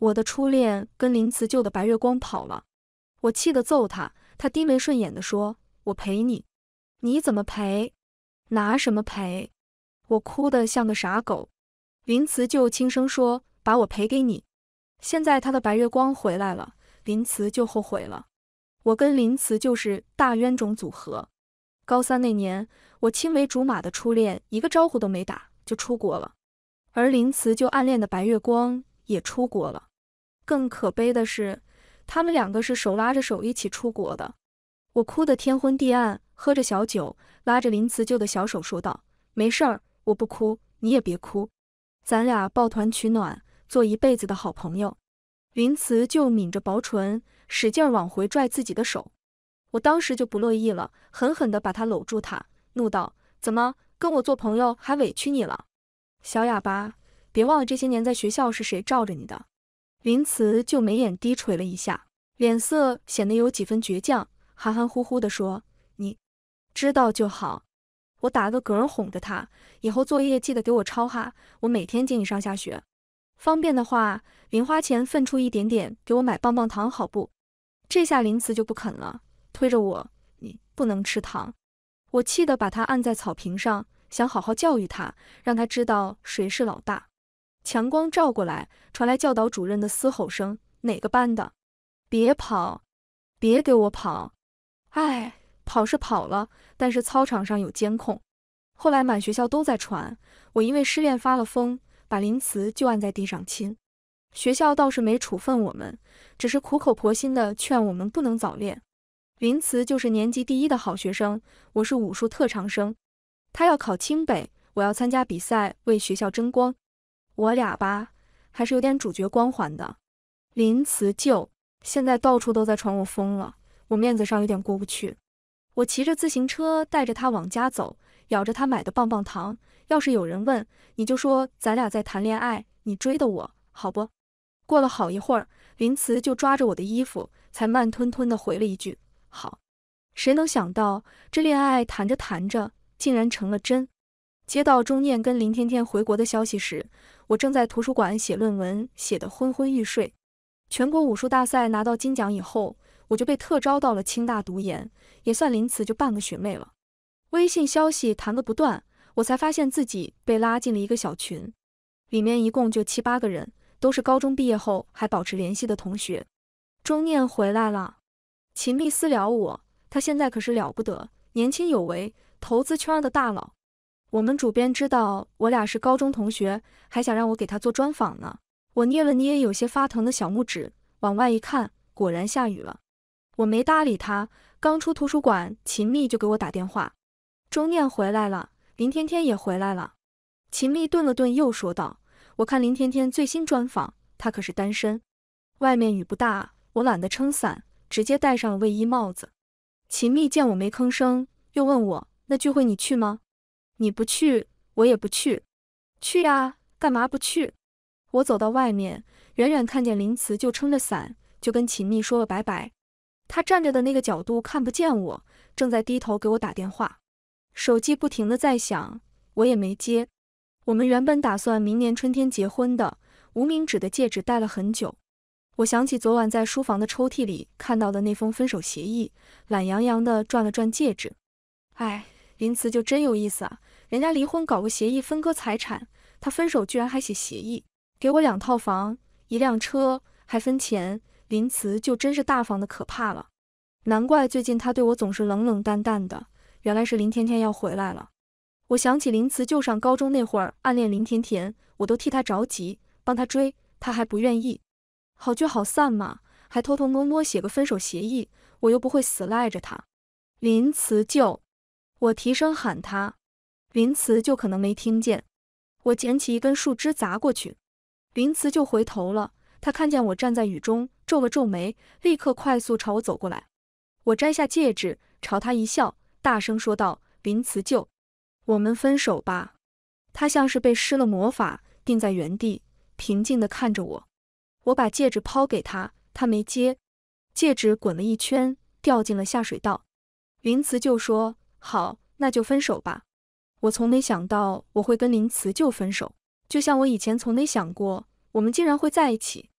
我的初恋跟林辞旧的白月光跑了，我气得揍他。他低眉顺眼地说：“我陪你，你怎么陪？拿什么赔？”我哭得像个傻狗。林辞就轻声说：“把我赔给你。”现在他的白月光回来了，林辞就后悔了。我跟林辞就是大冤种组合。高三那年，我青梅竹马的初恋一个招呼都没打就出国了，而林辞就暗恋的白月光也出国了。更可悲的是，他们两个是手拉着手一起出国的。我哭得天昏地暗，喝着小酒，拉着林慈旧的小手说道：“没事儿，我不哭，你也别哭，咱俩抱团取暖，做一辈子的好朋友。”林慈旧抿着薄唇，使劲往回拽自己的手。我当时就不乐意了，狠狠的把他搂住，他怒道：“怎么跟我做朋友还委屈你了？小哑巴，别忘了这些年在学校是谁罩着你的。”林慈就眉眼低垂了一下，脸色显得有几分倔强，含含糊糊地说：“你知道就好。”我打了个嗝哄着他，以后作业记得给我抄哈，我每天接你上下学，方便的话，零花钱分出一点点给我买棒棒糖好不？这下林慈就不肯了，推着我：“你不能吃糖。”我气得把他按在草坪上，想好好教育他，让他知道谁是老大。强光照过来，传来教导主任的嘶吼声：“哪个班的？别跑！别给我跑！哎，跑是跑了，但是操场上有监控。后来满学校都在传，我因为失恋发了疯，把林慈就按在地上亲。学校倒是没处分我们，只是苦口婆心的劝我们不能早恋。林慈就是年级第一的好学生，我是武术特长生，他要考清北，我要参加比赛为学校争光。”我俩吧，还是有点主角光环的。林慈就现在到处都在传我疯了，我面子上有点过不去。我骑着自行车带着他往家走，咬着他买的棒棒糖。要是有人问，你就说咱俩在谈恋爱，你追的我，好不？过了好一会儿，林慈就抓着我的衣服，才慢吞吞的回了一句好。谁能想到这恋爱谈着谈着，竟然成了真？接到钟念跟林天天回国的消息时，我正在图书馆写论文，写得昏昏欲睡。全国武术大赛拿到金奖以后，我就被特招到了清大读研，也算林此就半个学妹了。微信消息弹个不断，我才发现自己被拉进了一个小群，里面一共就七八个人，都是高中毕业后还保持联系的同学。钟念回来了，秦蜜私聊我，他现在可是了不得，年轻有为，投资圈的大佬。我们主编知道我俩是高中同学，还想让我给他做专访呢。我捏了捏有些发疼的小拇指，往外一看，果然下雨了。我没搭理他，刚出图书馆，秦蜜就给我打电话。周念回来了，林天天也回来了。秦蜜顿了顿，又说道：“我看林天天最新专访，他可是单身。”外面雨不大，我懒得撑伞，直接戴上了卫衣帽子。秦蜜见我没吭声，又问我：“那聚会你去吗？”你不去，我也不去。去呀，干嘛不去？我走到外面，远远看见林慈就撑着伞，就跟秦觅说了拜拜。他站着的那个角度看不见我，正在低头给我打电话，手机不停的在响，我也没接。我们原本打算明年春天结婚的，无名指的戒指戴了很久。我想起昨晚在书房的抽屉里看到的那封分手协议，懒洋洋地转了转戒指。哎，林慈就真有意思啊。人家离婚搞个协议分割财产，他分手居然还写协议，给我两套房一辆车，还分钱。林慈就真是大方的可怕了，难怪最近他对我总是冷冷淡淡。的原来是林甜甜要回来了。我想起林慈就上高中那会儿暗恋林甜甜，我都替他着急，帮他追，他还不愿意。好聚好散嘛，还偷偷摸摸写个分手协议，我又不会死赖着他。林慈就，我提声喊他。林慈就可能没听见，我捡起一根树枝砸过去，林慈就回头了。他看见我站在雨中，皱了皱眉，立刻快速朝我走过来。我摘下戒指，朝他一笑，大声说道：“林慈，就我们分手吧。”他像是被施了魔法，定在原地，平静地看着我。我把戒指抛给他，他没接，戒指滚了一圈，掉进了下水道。云慈就说：“好，那就分手吧。”我从没想到我会跟林慈旧分手，就像我以前从没想过我们竟然会在一起。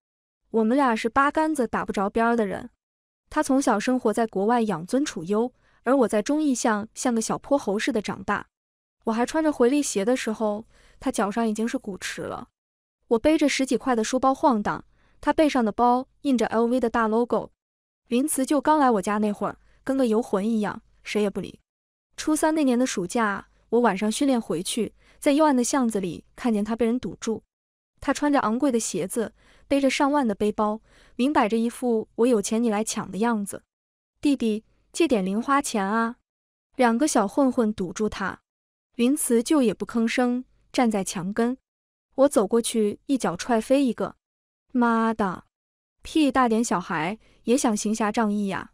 我们俩是八竿子打不着边的人。他从小生活在国外，养尊处优，而我在忠义巷像个小泼猴似的长大。我还穿着回力鞋的时候，他脚上已经是古驰了。我背着十几块的书包晃荡，他背上的包印着 LV 的大 logo。林慈就刚来我家那会儿，跟个游魂一样，谁也不理。初三那年的暑假。我晚上训练回去，在幽暗的巷子里看见他被人堵住。他穿着昂贵的鞋子，背着上万的背包，明摆着一副我有钱你来抢的样子。弟弟借点零花钱啊！两个小混混堵住他，云辞就也不吭声，站在墙根。我走过去，一脚踹飞一个。妈的，屁大点小孩也想行侠仗义呀！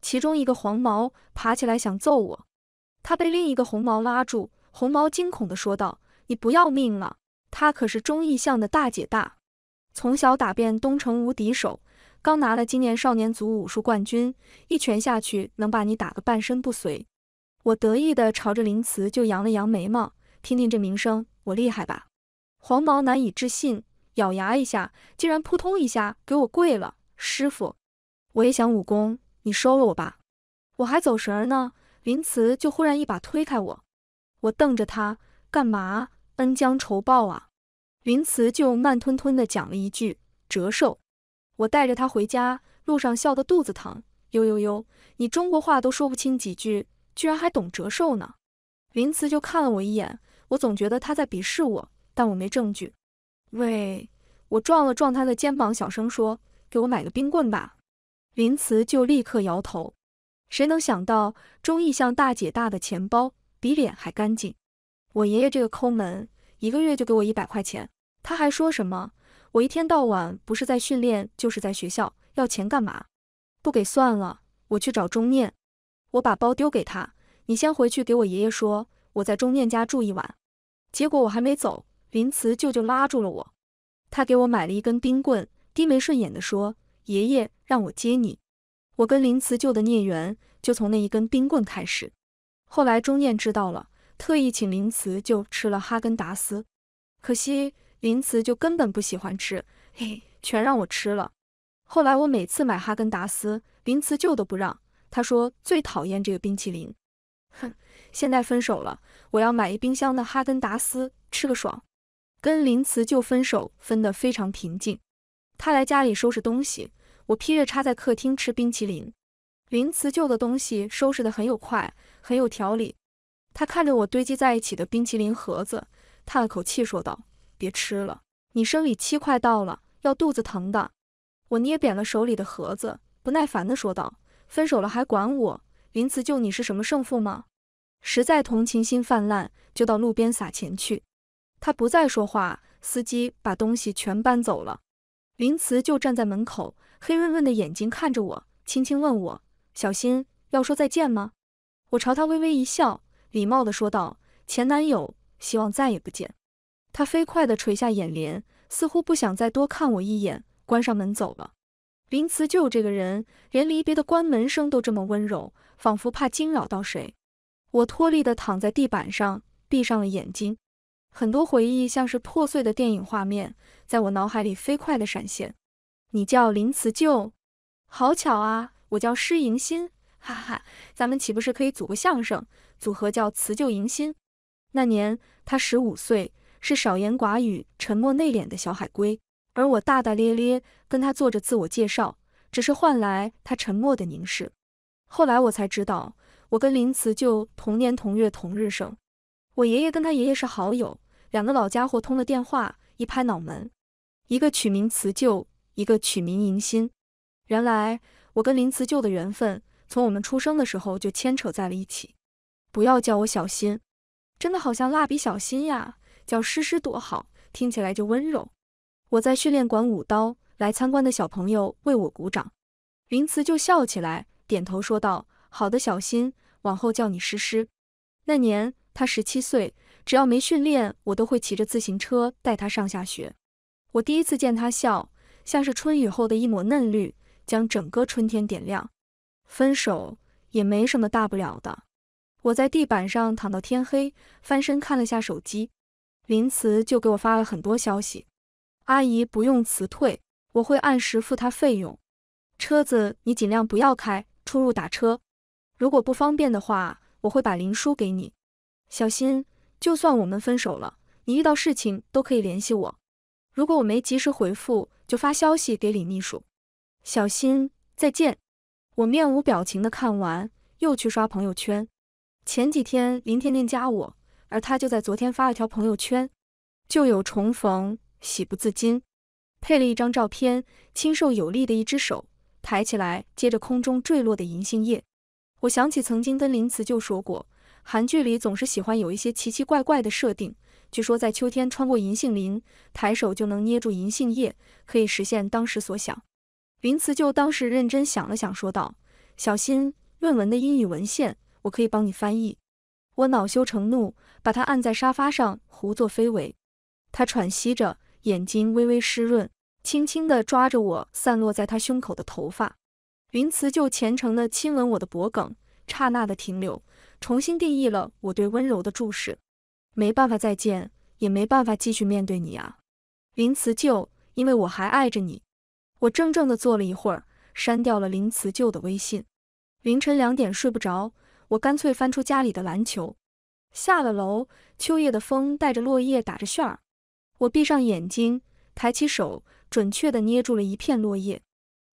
其中一个黄毛爬起来想揍我。他被另一个红毛拉住，红毛惊恐地说道：“你不要命了！他可是忠义巷的大姐大，从小打遍东城无敌手，刚拿了今年少年组武术冠军，一拳下去能把你打个半身不遂。”我得意地朝着林慈就扬了扬眉毛，听听这名声，我厉害吧？黄毛难以置信，咬牙一下，竟然扑通一下给我跪了：“师傅，我也想武功，你收了我吧！我还走神呢。”林慈就忽然一把推开我，我瞪着他，干嘛？恩将仇报啊？林慈就慢吞吞地讲了一句“折寿”。我带着他回家，路上笑得肚子疼。呦呦呦，你中国话都说不清几句，居然还懂折寿呢？林慈就看了我一眼，我总觉得他在鄙视我，但我没证据。喂，我撞了撞他的肩膀，小声说：“给我买个冰棍吧。”林慈就立刻摇头。谁能想到钟意像大姐大的钱包比脸还干净？我爷爷这个抠门，一个月就给我一百块钱。他还说什么我一天到晚不是在训练就是在学校，要钱干嘛？不给算了，我去找钟念。我把包丢给他，你先回去给我爷爷说我在钟念家住一晚。结果我还没走，林慈舅舅拉住了我，他给我买了一根冰棍，低眉顺眼的说爷爷让我接你。我跟林慈旧的孽缘就从那一根冰棍开始。后来钟艳知道了，特意请林慈旧吃了哈根达斯，可惜林慈就根本不喜欢吃，嘿，全让我吃了。后来我每次买哈根达斯，林慈旧都不让，他说最讨厌这个冰淇淋。哼，现在分手了，我要买一冰箱的哈根达斯吃个爽。跟林慈旧分手分得非常平静，他来家里收拾东西。我披着插在客厅吃冰淇淋，林慈旧的东西收拾得很有快，很有条理。他看着我堆积在一起的冰淇淋盒子，叹了口气，说道：“别吃了，你生理期快到了，要肚子疼的。”我捏扁了手里的盒子，不耐烦地说道：“分手了还管我？林慈旧，你是什么胜负吗？实在同情心泛滥，就到路边撒钱去。”他不再说话，司机把东西全搬走了。林慈就站在门口，黑润润的眼睛看着我，轻轻问我：“小心，要说再见吗？”我朝他微微一笑，礼貌的说道：“前男友，希望再也不见。”他飞快的垂下眼帘，似乎不想再多看我一眼，关上门走了。林慈就这个人，连离别的关门声都这么温柔，仿佛怕惊扰到谁。我脱力的躺在地板上，闭上了眼睛。很多回忆像是破碎的电影画面，在我脑海里飞快地闪现。你叫林辞旧，好巧啊！我叫施迎新，哈哈，咱们岂不是可以组个相声组合，叫辞旧迎新？那年他十五岁，是少言寡语、沉默内敛的小海龟，而我大大咧咧，跟他做着自我介绍，只是换来他沉默的凝视。后来我才知道，我跟林辞旧同年同月同日生，我爷爷跟他爷爷是好友。两个老家伙通了电话，一拍脑门，一个取名辞旧，一个取名迎新。原来我跟林辞旧的缘分，从我们出生的时候就牵扯在了一起。不要叫我小新，真的好像蜡笔小新呀。叫诗诗多好，听起来就温柔。我在训练馆舞刀，来参观的小朋友为我鼓掌。林辞旧笑起来，点头说道：“好的，小新，往后叫你诗诗。”那年他十七岁。只要没训练，我都会骑着自行车带他上下学。我第一次见他笑，像是春雨后的一抹嫩绿，将整个春天点亮。分手也没什么大不了的。我在地板上躺到天黑，翻身看了下手机，林慈就给我发了很多消息。阿姨不用辞退，我会按时付他费用。车子你尽量不要开，出入打车。如果不方便的话，我会把林叔给你。小心。就算我们分手了，你遇到事情都可以联系我。如果我没及时回复，就发消息给李秘书。小心，再见。我面无表情的看完，又去刷朋友圈。前几天林甜甜加我，而她就在昨天发了条朋友圈，旧友重逢，喜不自禁，配了一张照片，清瘦有力的一只手抬起来，接着空中坠落的银杏叶。我想起曾经跟林慈就说过。韩剧里总是喜欢有一些奇奇怪怪的设定。据说在秋天穿过银杏林，抬手就能捏住银杏叶，可以实现当时所想。云辞就当时认真想了想，说道：“小心论文的英语文献，我可以帮你翻译。”我恼羞成怒，把他按在沙发上胡作非为。他喘息着，眼睛微微湿润，轻轻地抓着我散落在他胸口的头发。云辞就虔诚地亲吻我的脖颈，刹那的停留。重新定义了我对温柔的注视，没办法再见，也没办法继续面对你啊，林辞旧，因为我还爱着你。我怔怔的坐了一会儿，删掉了林辞旧的微信。凌晨两点睡不着，我干脆翻出家里的篮球，下了楼。秋夜的风带着落叶打着旋儿，我闭上眼睛，抬起手，准确地捏住了一片落叶。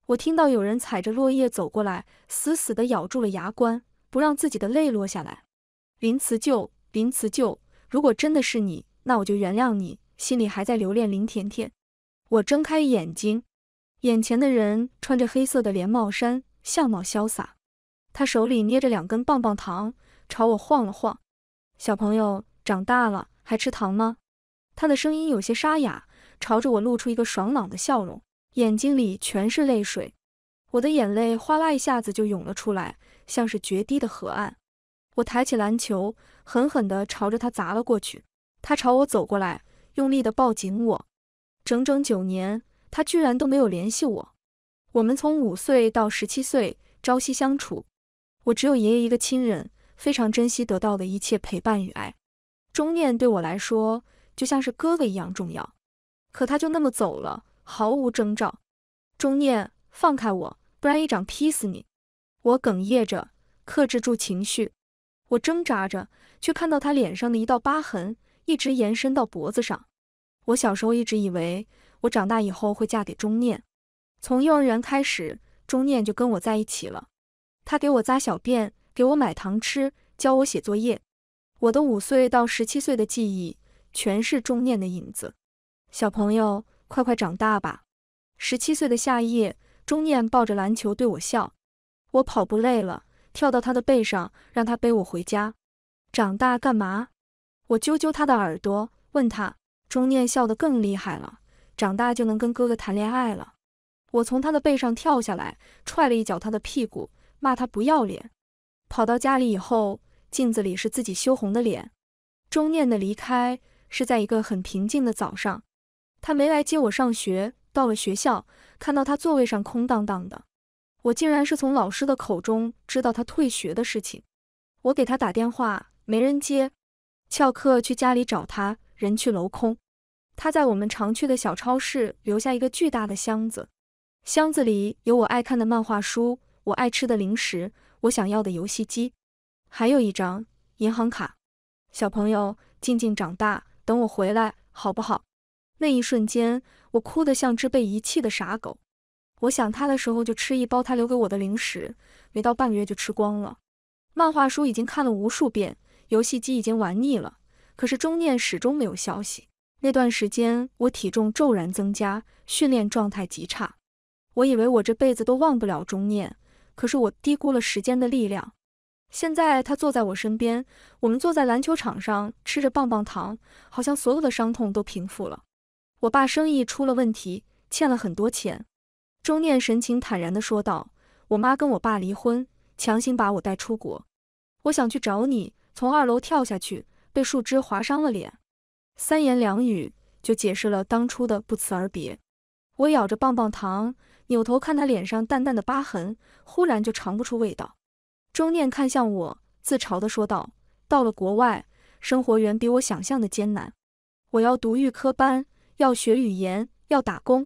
我听到有人踩着落叶走过来，死死地咬住了牙关。不让自己的泪落下来，林辞旧，林辞旧。如果真的是你，那我就原谅你。心里还在留恋林甜甜。我睁开眼睛，眼前的人穿着黑色的连帽衫，相貌潇洒。他手里捏着两根棒棒糖，朝我晃了晃。小朋友长大了还吃糖吗？他的声音有些沙哑，朝着我露出一个爽朗的笑容，眼睛里全是泪水。我的眼泪哗啦一下子就涌了出来。像是决堤的河岸，我抬起篮球，狠狠地朝着他砸了过去。他朝我走过来，用力地抱紧我。整整九年，他居然都没有联系我。我们从五岁到十七岁，朝夕相处。我只有爷爷一个亲人，非常珍惜得到的一切陪伴与爱。钟念对我来说，就像是哥哥一样重要。可他就那么走了，毫无征兆。钟念，放开我，不然一掌劈死你！我哽咽着，克制住情绪。我挣扎着，却看到他脸上的一道疤痕，一直延伸到脖子上。我小时候一直以为，我长大以后会嫁给钟念。从幼儿园开始，钟念就跟我在一起了。他给我扎小辫，给我买糖吃，教我写作业。我的五岁到十七岁的记忆，全是钟念的影子。小朋友，快快长大吧！十七岁的夏夜，钟念抱着篮球对我笑。我跑步累了，跳到他的背上，让他背我回家。长大干嘛？我揪揪他的耳朵，问他。钟念笑得更厉害了。长大就能跟哥哥谈恋爱了。我从他的背上跳下来，踹了一脚他的屁股，骂他不要脸。跑到家里以后，镜子里是自己羞红的脸。钟念的离开是在一个很平静的早上，他没来接我上学。到了学校，看到他座位上空荡荡的。我竟然是从老师的口中知道他退学的事情。我给他打电话，没人接。翘课去家里找他，人去楼空。他在我们常去的小超市留下一个巨大的箱子，箱子里有我爱看的漫画书，我爱吃的零食，我想要的游戏机，还有一张银行卡。小朋友静静长大，等我回来，好不好？那一瞬间，我哭得像只被遗弃的傻狗。我想他的时候就吃一包他留给我的零食，没到半个月就吃光了。漫画书已经看了无数遍，游戏机已经玩腻了，可是钟念始终没有消息。那段时间我体重骤然增加，训练状态极差。我以为我这辈子都忘不了钟念，可是我低估了时间的力量。现在他坐在我身边，我们坐在篮球场上吃着棒棒糖，好像所有的伤痛都平复了。我爸生意出了问题，欠了很多钱。钟念神情坦然地说道：“我妈跟我爸离婚，强行把我带出国。我想去找你，从二楼跳下去，被树枝划伤了脸。三言两语就解释了当初的不辞而别。”我咬着棒棒糖，扭头看他脸上淡淡的疤痕，忽然就尝不出味道。钟念看向我，自嘲地说道：“到了国外，生活远比我想象的艰难。我要读预科班，要学语言，要打工。”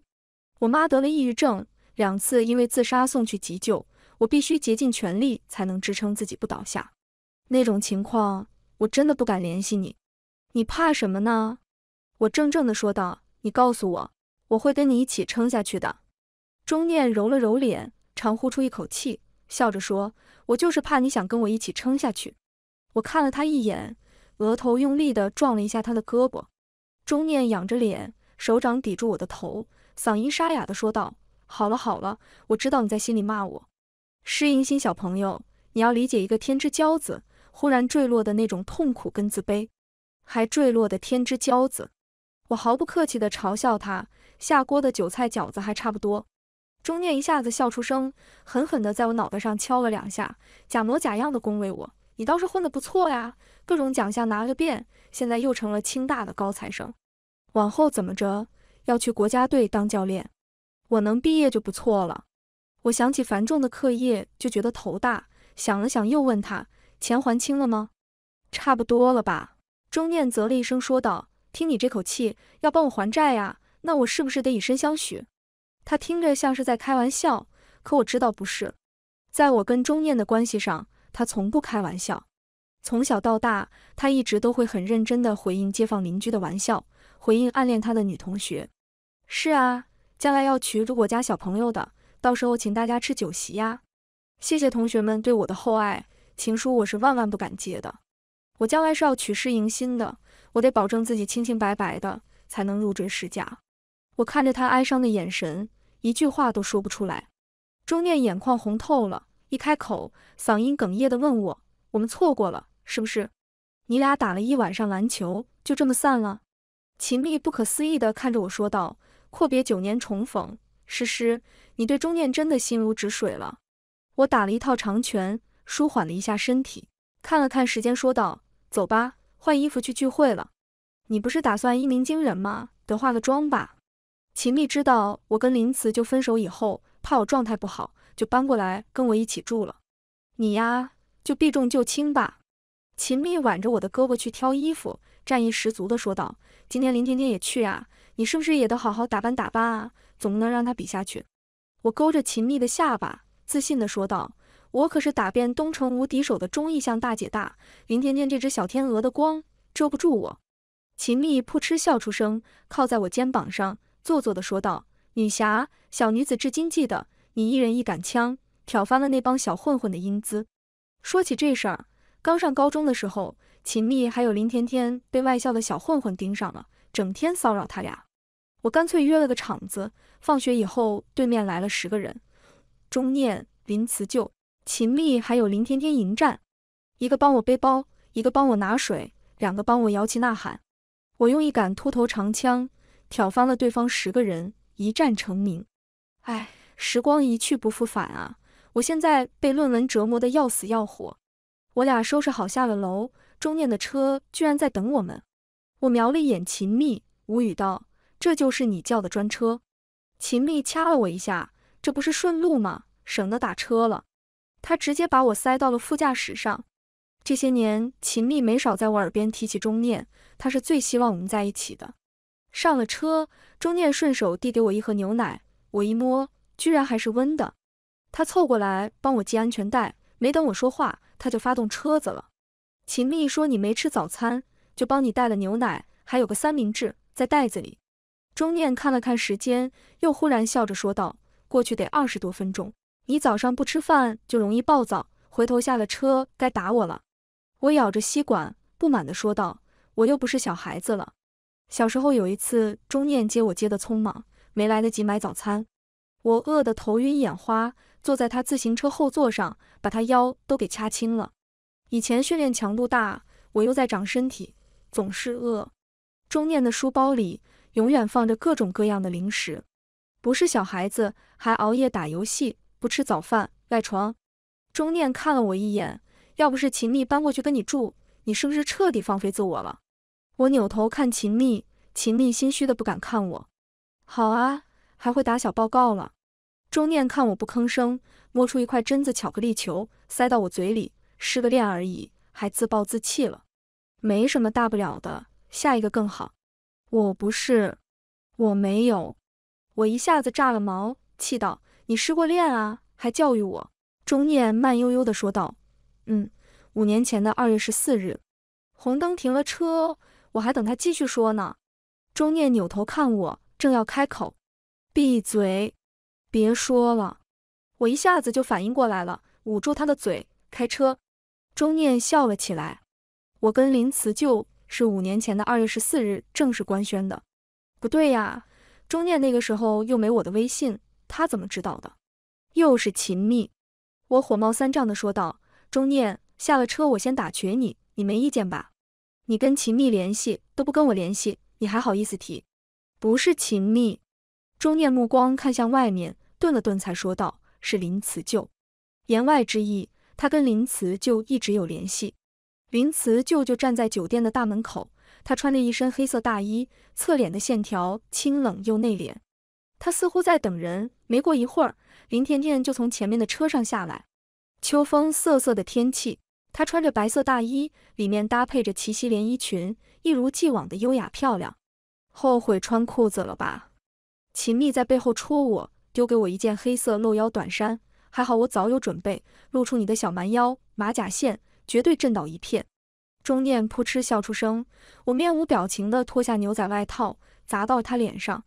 我妈得了抑郁症，两次因为自杀送去急救，我必须竭尽全力才能支撑自己不倒下。那种情况，我真的不敢联系你。你怕什么呢？我怔怔地说道。你告诉我，我会跟你一起撑下去的。钟念揉了揉脸，长呼出一口气，笑着说：“我就是怕你想跟我一起撑下去。”我看了他一眼，额头用力地撞了一下他的胳膊。钟念仰着脸，手掌抵住我的头。嗓音沙哑的说道：“好了好了，我知道你在心里骂我，施银心小朋友，你要理解一个天之骄子忽然坠落的那种痛苦跟自卑，还坠落的天之骄子。”我毫不客气的嘲笑他：“下锅的韭菜饺子还差不多。”钟念一下子笑出声，狠狠的在我脑袋上敲了两下，假模假样的恭维我：“你倒是混得不错呀，各种奖项拿个遍，现在又成了清大的高材生，往后怎么着？”要去国家队当教练，我能毕业就不错了。我想起繁重的课业，就觉得头大。想了想，又问他：“钱还清了吗？”“差不多了吧。”钟念啧了一声，说道：“听你这口气，要帮我还债呀？那我是不是得以身相许？”他听着像是在开玩笑，可我知道不是。在我跟钟念的关系上，他从不开玩笑。从小到大，他一直都会很认真地回应街坊邻居的玩笑。回应暗恋他的女同学，是啊，将来要娶入我家小朋友的，到时候请大家吃酒席呀。谢谢同学们对我的厚爱，情书我是万万不敢接的。我将来是要娶师迎新的，我得保证自己清清白白的，才能入赘世家。我看着他哀伤的眼神，一句话都说不出来。钟念眼眶红透了，一开口，嗓音哽咽的问我，我们错过了是不是？你俩打了一晚上篮球，就这么散了？秦蜜不可思议地看着我说道：“阔别九年重逢，诗诗，你对钟念真的心如止水了。”我打了一套长拳，舒缓了一下身体，看了看时间，说道：“走吧，换衣服去聚会了。你不是打算一鸣惊人吗？得化个妆吧。”秦蜜知道我跟林慈就分手以后，怕我状态不好，就搬过来跟我一起住了。你呀，就避重就轻吧。秦蜜挽着我的胳膊去挑衣服，战意十足地说道。今天林天天也去啊，你是不是也得好好打扮打扮啊？总不能让她比下去。我勾着秦蜜的下巴，自信地说道：“我可是打遍东城无敌手的忠义向大姐大，林天天这只小天鹅的光遮不住我。”秦蜜扑哧笑出声，靠在我肩膀上，做作地说道：“女侠，小女子至今记得你一人一杆枪，挑翻了那帮小混混的英姿。”说起这事儿，刚上高中的时候。秦丽还有林甜甜被外校的小混混盯上了，整天骚扰他俩。我干脆约了个场子，放学以后对面来了十个人，钟念、林辞旧、秦丽还有林甜甜迎战，一个帮我背包，一个帮我拿水，两个帮我摇旗呐喊。我用一杆秃头长枪挑翻了对方十个人，一战成名。哎，时光一去不复返啊！我现在被论文折磨的要死要活。我俩收拾好下了楼。钟念的车居然在等我们，我瞄了一眼秦觅，无语道：“这就是你叫的专车？”秦觅掐了我一下：“这不是顺路吗？省得打车了。”他直接把我塞到了副驾驶上。这些年，秦觅没少在我耳边提起钟念，他是最希望我们在一起的。上了车，钟念顺手递给我一盒牛奶，我一摸，居然还是温的。他凑过来帮我系安全带，没等我说话，他就发动车子了。秦蜜说：“你没吃早餐，就帮你带了牛奶，还有个三明治，在袋子里。”钟念看了看时间，又忽然笑着说道：“过去得二十多分钟，你早上不吃饭就容易暴躁。回头下了车该打我了。”我咬着吸管，不满地说道：“我又不是小孩子了。小时候有一次，钟念接我接的匆忙，没来得及买早餐，我饿得头晕眼花，坐在他自行车后座上，把他腰都给掐青了。”以前训练强度大，我又在长身体，总是饿。钟念的书包里永远放着各种各样的零食，不是小孩子还熬夜打游戏，不吃早饭赖床。钟念看了我一眼，要不是秦觅搬过去跟你住，你是不是彻底放飞自我了？我扭头看秦觅，秦觅心虚的不敢看我。好啊，还会打小报告了。钟念看我不吭声，摸出一块榛子巧克力球塞到我嘴里。失个恋而已，还自暴自弃了，没什么大不了的，下一个更好。我不是，我没有，我一下子炸了毛，气道：“你失过恋啊？还教育我？”钟念慢悠悠的说道：“嗯，五年前的二月十四日，红灯停了车，我还等他继续说呢。”钟念扭头看我，正要开口，闭嘴，别说了。我一下子就反应过来了，捂住他的嘴，开车。钟念笑了起来，我跟林辞旧是五年前的二月十四日正式官宣的。不对呀，钟念那个时候又没我的微信，他怎么知道的？又是秦觅！我火冒三丈的说道。钟念下了车，我先打瘸你，你没意见吧？你跟秦觅联系都不跟我联系，你还好意思提？不是秦觅。钟念目光看向外面，顿了顿才说道，是林辞旧。言外之意。他跟林慈就一直有联系。林慈舅舅站在酒店的大门口，他穿着一身黑色大衣，侧脸的线条清冷又内敛。他似乎在等人。没过一会儿，林甜甜就从前面的车上下来。秋风瑟瑟的天气，她穿着白色大衣，里面搭配着齐膝连衣裙，一如既往的优雅漂亮。后悔穿裤子了吧？秦觅在背后戳我，丢给我一件黑色露腰短衫。还好我早有准备，露出你的小蛮腰、马甲线，绝对震倒一片。钟念扑哧笑出声，我面无表情地脱下牛仔外套砸到他脸上。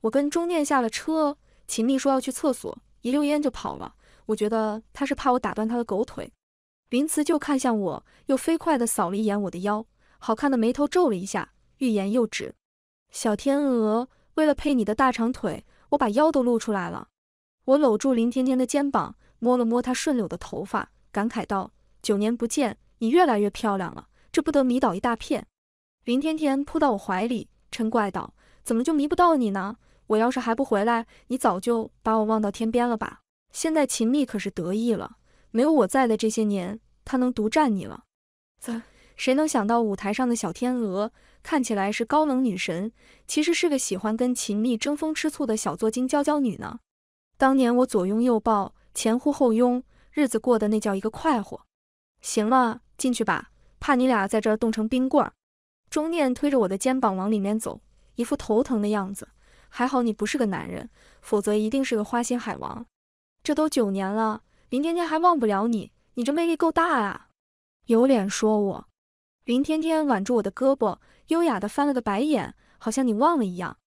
我跟钟念下了车，秦丽说要去厕所，一溜烟就跑了。我觉得他是怕我打断他的狗腿。林慈就看向我，又飞快地扫了一眼我的腰，好看的眉头皱了一下，欲言又止。小天鹅，为了配你的大长腿，我把腰都露出来了。我搂住林天天的肩膀，摸了摸她顺溜的头发，感慨道：“九年不见，你越来越漂亮了，这不得迷倒一大片？”林天天扑到我怀里，嗔怪道：“怎么就迷不到你呢？我要是还不回来，你早就把我忘到天边了吧？”现在秦觅可是得意了，没有我在的这些年，她能独占你了。怎，谁能想到舞台上的小天鹅看起来是高冷女神，其实是个喜欢跟秦觅争风吃醋的小作精娇娇女呢？当年我左拥右抱，前呼后拥，日子过得那叫一个快活。行了，进去吧，怕你俩在这冻成冰棍。钟念推着我的肩膀往里面走，一副头疼的样子。还好你不是个男人，否则一定是个花心海王。这都九年了，林天天还忘不了你，你这魅力够大啊！有脸说我？林天天挽住我的胳膊，优雅的翻了个白眼，好像你忘了一样。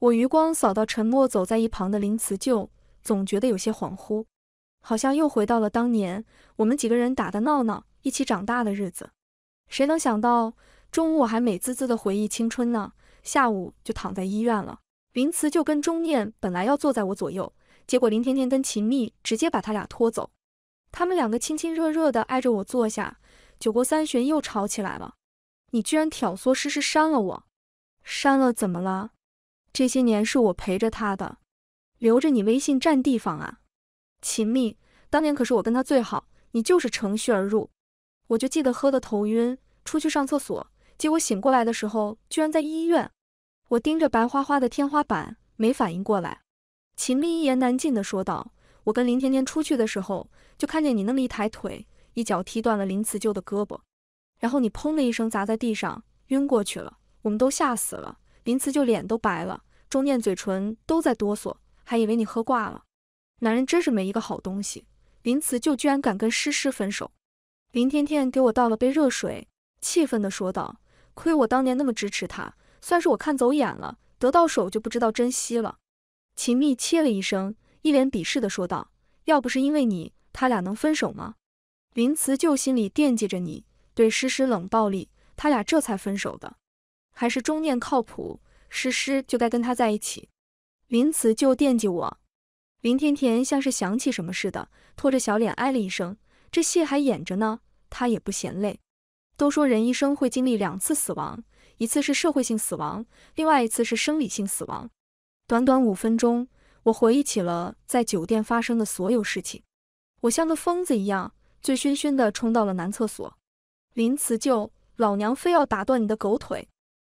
我余光扫到沉默走在一旁的林辞旧。总觉得有些恍惚，好像又回到了当年我们几个人打打闹闹、一起长大的日子。谁能想到中午我还美滋滋的回忆青春呢，下午就躺在医院了。林慈就跟钟念本来要坐在我左右，结果林甜甜跟秦蜜直接把他俩拖走。他们两个亲亲热热的挨着我坐下，酒过三巡又吵起来了。你居然挑唆诗诗删了我，删了怎么了？这些年是我陪着他的。留着你微信占地方啊，秦蜜，当年可是我跟他最好，你就是乘虚而入。我就记得喝的头晕，出去上厕所，结果醒过来的时候居然在医院。我盯着白花花的天花板，没反应过来。秦蜜一言难尽地说道：“我跟林甜甜出去的时候，就看见你那么一抬腿，一脚踢断了林慈舅的胳膊，然后你砰的一声砸在地上，晕过去了。我们都吓死了，林慈舅脸都白了，周念嘴唇都在哆嗦。”还以为你喝挂了，男人真是没一个好东西。林慈舅居然敢跟诗诗分手，林天天给我倒了杯热水，气愤地说道：“亏我当年那么支持他，算是我看走眼了，得到手就不知道珍惜了。”秦蜜切了一声，一脸鄙视地说道：“要不是因为你，他俩能分手吗？”林慈舅心里惦记着你，对诗诗冷暴力，他俩这才分手的。还是钟念靠谱，诗诗就该跟他在一起。林慈就惦记我，林甜甜像是想起什么似的，拖着小脸哎了一声。这戏还演着呢，她也不嫌累。都说人一生会经历两次死亡，一次是社会性死亡，另外一次是生理性死亡。短短五分钟，我回忆起了在酒店发生的所有事情。我像个疯子一样，醉醺醺的冲到了男厕所。林慈就，老娘非要打断你的狗腿！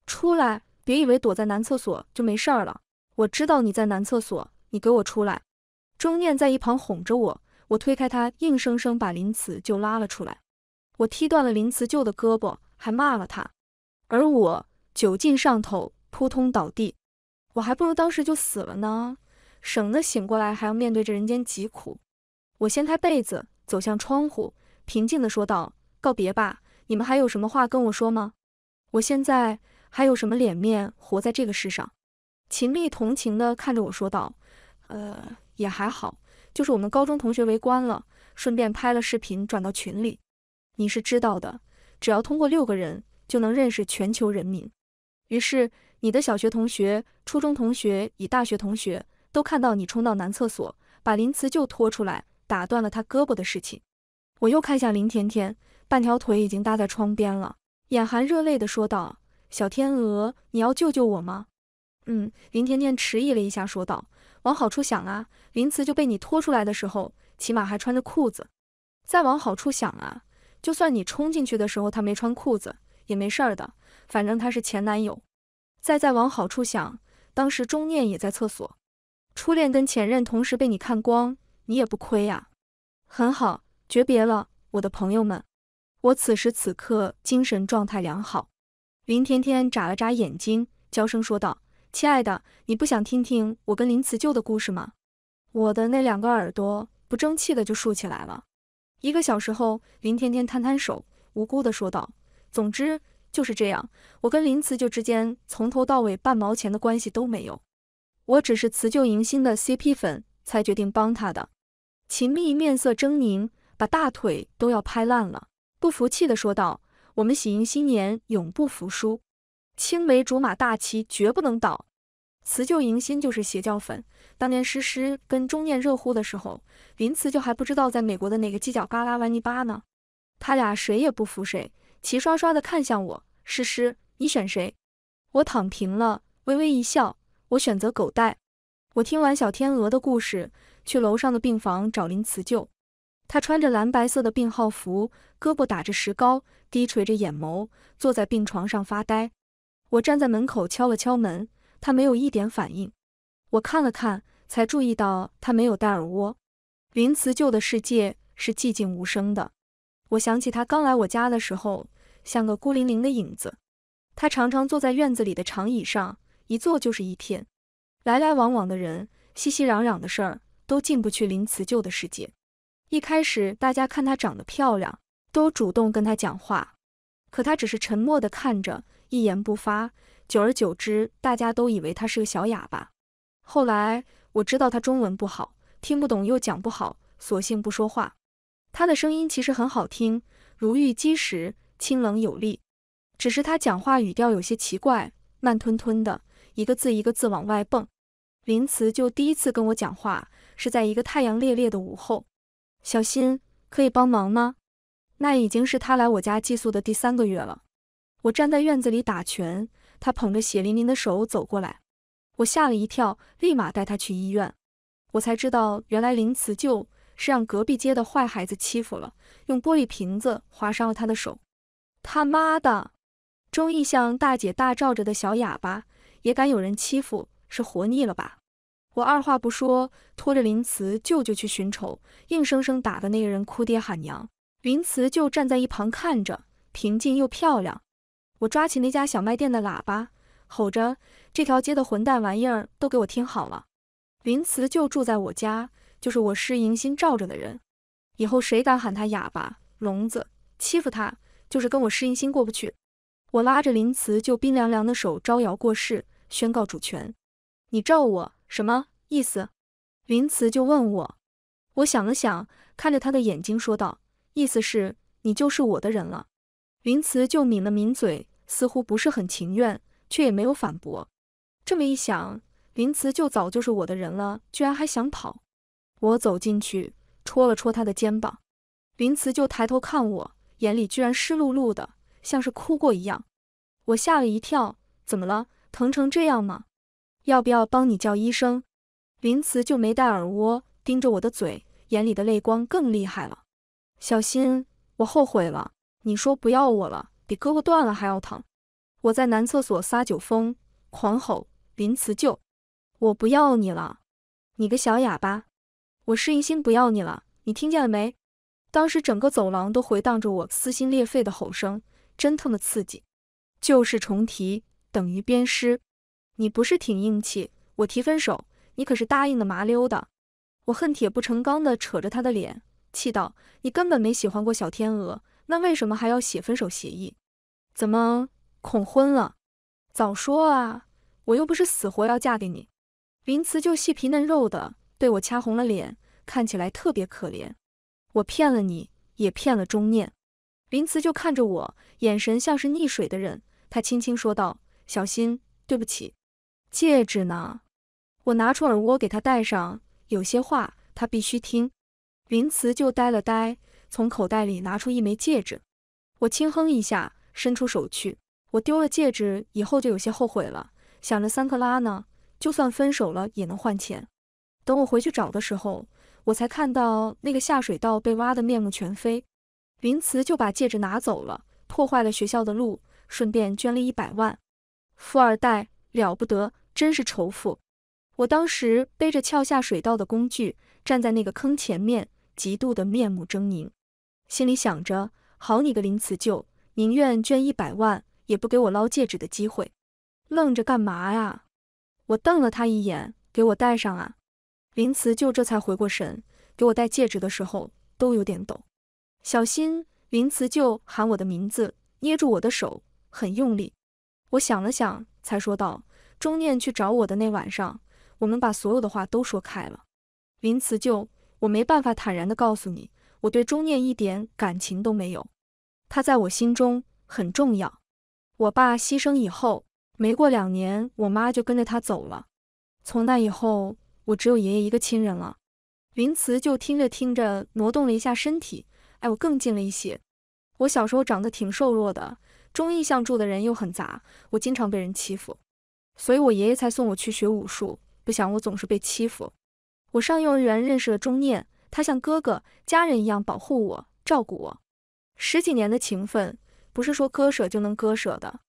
出来，别以为躲在男厕所就没事儿了。我知道你在男厕所，你给我出来！钟念在一旁哄着我，我推开他，硬生生把林慈就拉了出来。我踢断了林慈旧的胳膊，还骂了他。而我酒劲上头，扑通倒地。我还不如当时就死了呢，省得醒过来还要面对这人间疾苦。我掀开被子，走向窗户，平静地说道：“告别吧，你们还有什么话跟我说吗？我现在还有什么脸面活在这个世上？”秦丽同情地看着我说道：“呃，也还好，就是我们高中同学围观了，顺便拍了视频转到群里。你是知道的，只要通过六个人就能认识全球人民。于是你的小学同学、初中同学、以大学同学都看到你冲到男厕所，把林慈就拖出来，打断了他胳膊的事情。”我又看向林甜甜，半条腿已经搭在窗边了，眼含热泪地说道：“小天鹅，你要救救我吗？”嗯，林甜甜迟疑了一下，说道：“往好处想啊，林慈就被你拖出来的时候，起码还穿着裤子。再往好处想啊，就算你冲进去的时候他没穿裤子，也没事儿的，反正他是前男友。再再往好处想，当时钟念也在厕所，初恋跟前任同时被你看光，你也不亏呀。很好，诀别了，我的朋友们。我此时此刻精神状态良好。”林甜甜眨了眨眼睛，娇声说道。亲爱的，你不想听听我跟林辞旧的故事吗？我的那两个耳朵不争气的就竖起来了。一个小时后，林天天摊摊手，无辜的说道：“总之就是这样，我跟林辞旧之间从头到尾半毛钱的关系都没有，我只是辞旧迎新的 CP 粉，才决定帮他的。”秦蜜面色狰狞，把大腿都要拍烂了，不服气的说道：“我们喜迎新年，永不服输。”青梅竹马大旗绝不能倒，辞旧迎新就是邪教粉。当年诗诗跟钟念热乎的时候，林慈就还不知道在美国的哪个犄角旮旯玩泥巴呢。他俩谁也不服谁，齐刷刷的看向我。诗诗，你选谁？我躺平了，微微一笑，我选择狗带。我听完小天鹅的故事，去楼上的病房找林慈旧。他穿着蓝白色的病号服，胳膊打着石膏，低垂着眼眸，坐在病床上发呆。我站在门口敲了敲门，他没有一点反应。我看了看，才注意到他没有戴耳蜗。林辞旧的世界是寂静无声的。我想起他刚来我家的时候，像个孤零零的影子。他常常坐在院子里的长椅上，一坐就是一天。来来往往的人，熙熙攘攘的事儿，都进不去林辞旧的世界。一开始，大家看他长得漂亮，都主动跟他讲话，可他只是沉默地看着。一言不发，久而久之，大家都以为他是个小哑巴。后来我知道他中文不好，听不懂又讲不好，索性不说话。他的声音其实很好听，如玉击石，清冷有力。只是他讲话语调有些奇怪，慢吞吞的，一个字一个字往外蹦。林慈就第一次跟我讲话，是在一个太阳烈烈的午后。小新，可以帮忙吗？那已经是他来我家寄宿的第三个月了。我站在院子里打拳，他捧着血淋淋的手走过来，我吓了一跳，立马带他去医院。我才知道，原来林慈舅是让隔壁街的坏孩子欺负了，用玻璃瓶子划伤了他的手。他妈的，周义像大姐大罩着的小哑巴，也敢有人欺负，是活腻了吧？我二话不说，拖着林慈舅就去寻仇，硬生生打的那个人哭爹喊娘。林慈就站在一旁看着，平静又漂亮。我抓起那家小卖店的喇叭，吼着：“这条街的混蛋玩意儿都给我听好了！林慈就住在我家，就是我施银心罩着的人。以后谁敢喊他哑巴、聋子，欺负他，就是跟我施银心过不去。”我拉着林慈就冰凉凉的手招摇过市，宣告主权。你罩我什么意思？林慈就问我，我想了想，看着他的眼睛说道：“意思是，你就是我的人了。”林慈就抿了抿嘴，似乎不是很情愿，却也没有反驳。这么一想，林慈就早就是我的人了，居然还想跑。我走进去，戳了戳他的肩膀。林慈就抬头看我，眼里居然湿漉漉的，像是哭过一样。我吓了一跳，怎么了？疼成这样吗？要不要帮你叫医生？林慈就没戴耳窝，盯着我的嘴，眼里的泪光更厉害了。小心，我后悔了。你说不要我了，比胳膊断了还要疼。我在男厕所撒酒疯，狂吼林辞旧，我不要你了，你个小哑巴，我是一心不要你了，你听见了没？当时整个走廊都回荡着我撕心裂肺的吼声，真他妈刺激。旧事重提等于鞭尸。你不是挺硬气？我提分手，你可是答应的麻溜的。我恨铁不成钢的扯着他的脸，气道：你根本没喜欢过小天鹅。那为什么还要写分手协议？怎么恐婚了？早说啊！我又不是死活要嫁给你。林慈就细皮嫩肉的被我掐红了脸，看起来特别可怜。我骗了你，也骗了钟念。林慈就看着我，眼神像是溺水的人。他轻轻说道：“小心，对不起。”戒指呢？我拿出耳蜗给他戴上。有些话他必须听。林慈就呆了呆。从口袋里拿出一枚戒指，我轻哼一下，伸出手去。我丢了戒指以后就有些后悔了，想着三克拉呢，就算分手了也能换钱。等我回去找的时候，我才看到那个下水道被挖得面目全非，林慈就把戒指拿走了，破坏了学校的路，顺便捐了一百万。富二代了不得，真是仇富。我当时背着撬下水道的工具，站在那个坑前面，极度的面目狰狞。心里想着，好你个林慈舅，宁愿捐一百万也不给我捞戒指的机会，愣着干嘛呀？我瞪了他一眼，给我戴上啊！林慈舅这才回过神，给我戴戒指的时候都有点抖，小心！林慈舅喊我的名字，捏住我的手很用力。我想了想，才说道：钟念去找我的那晚上，我们把所有的话都说开了。林慈舅，我没办法坦然的告诉你。我对钟念一点感情都没有，他在我心中很重要。我爸牺牲以后，没过两年，我妈就跟着他走了。从那以后，我只有爷爷一个亲人了。林慈就听着听着，挪动了一下身体，哎，我更近了一些。我小时候长得挺瘦弱的，中意向住的人又很杂，我经常被人欺负，所以我爷爷才送我去学武术，不想我总是被欺负。我上幼儿园认识了钟念。他像哥哥、家人一样保护我、照顾我，十几年的情分不是说割舍就能割舍的。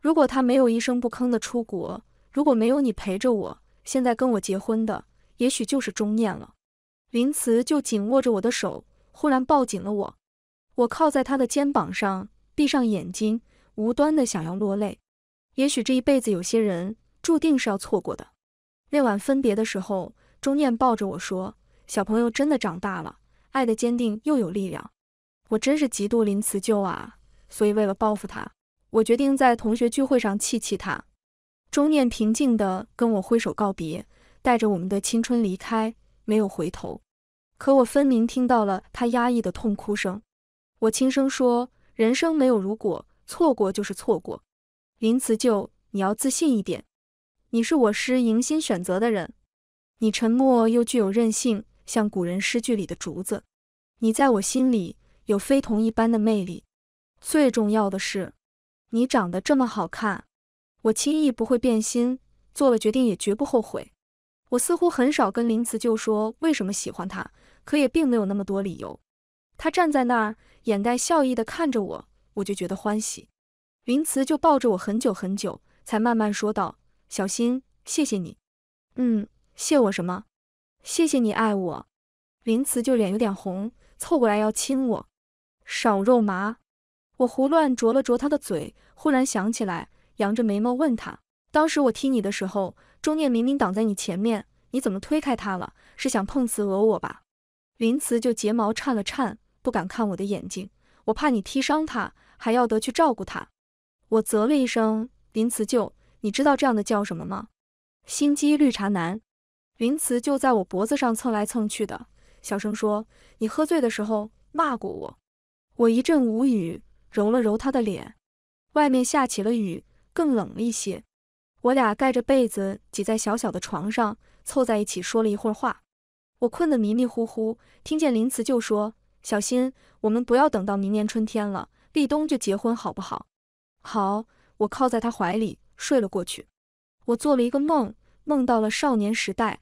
如果他没有一声不吭的出国，如果没有你陪着我，现在跟我结婚的也许就是钟念了。林慈就紧握着我的手，忽然抱紧了我。我靠在他的肩膀上，闭上眼睛，无端的想要落泪。也许这一辈子有些人注定是要错过的。那晚分别的时候，钟念抱着我说。小朋友真的长大了，爱的坚定又有力量，我真是嫉妒林辞旧啊！所以为了报复他，我决定在同学聚会上气气他。钟念平静的跟我挥手告别，带着我们的青春离开，没有回头。可我分明听到了他压抑的痛哭声。我轻声说：“人生没有如果，错过就是错过。林辞旧，你要自信一点，你是我师迎新选择的人，你沉默又具有韧性。”像古人诗句里的竹子，你在我心里有非同一般的魅力。最重要的是，你长得这么好看，我轻易不会变心，做了决定也绝不后悔。我似乎很少跟林慈就说为什么喜欢他，可也并没有那么多理由。他站在那儿，眼带笑意地看着我，我就觉得欢喜。林慈就抱着我很久很久，才慢慢说道：“小新，谢谢你。”“嗯，谢我什么？”谢谢你爱我，林慈就脸有点红，凑过来要亲我，少肉麻。我胡乱啄了啄他的嘴，忽然想起来，扬着眉毛问他，当时我踢你的时候，钟念明明挡在你前面，你怎么推开他了？是想碰瓷讹我吧？林慈就睫毛颤了颤，不敢看我的眼睛，我怕你踢伤他，还要得去照顾他。我啧了一声，林慈就，你知道这样的叫什么吗？心机绿茶男。林辞就在我脖子上蹭来蹭去的，小声说：“你喝醉的时候骂过我。”我一阵无语，揉了揉他的脸。外面下起了雨，更冷了一些。我俩盖着被子挤在小小的床上，凑在一起说了一会儿话。我困得迷迷糊糊，听见林辞就说：“小新，我们不要等到明年春天了，立冬就结婚好不好？”好，我靠在他怀里睡了过去。我做了一个梦，梦到了少年时代。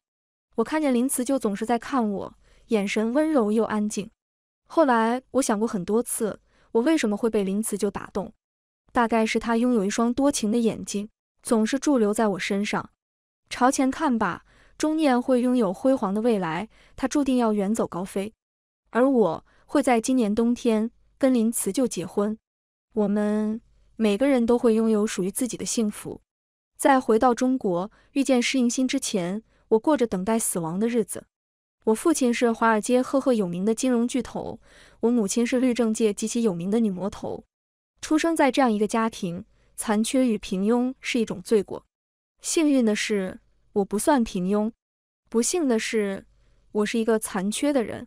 我看见林慈就总是在看我，眼神温柔又安静。后来我想过很多次，我为什么会被林慈就打动？大概是他拥有一双多情的眼睛，总是驻留在我身上。朝前看吧，钟念会拥有辉煌的未来，他注定要远走高飞，而我会在今年冬天跟林慈就结婚。我们每个人都会拥有属于自己的幸福。在回到中国遇见适应欣之前。我过着等待死亡的日子。我父亲是华尔街赫赫有名的金融巨头，我母亲是律政界极其有名的女魔头。出生在这样一个家庭，残缺与平庸是一种罪过。幸运的是，我不算平庸；不幸的是，我是一个残缺的人。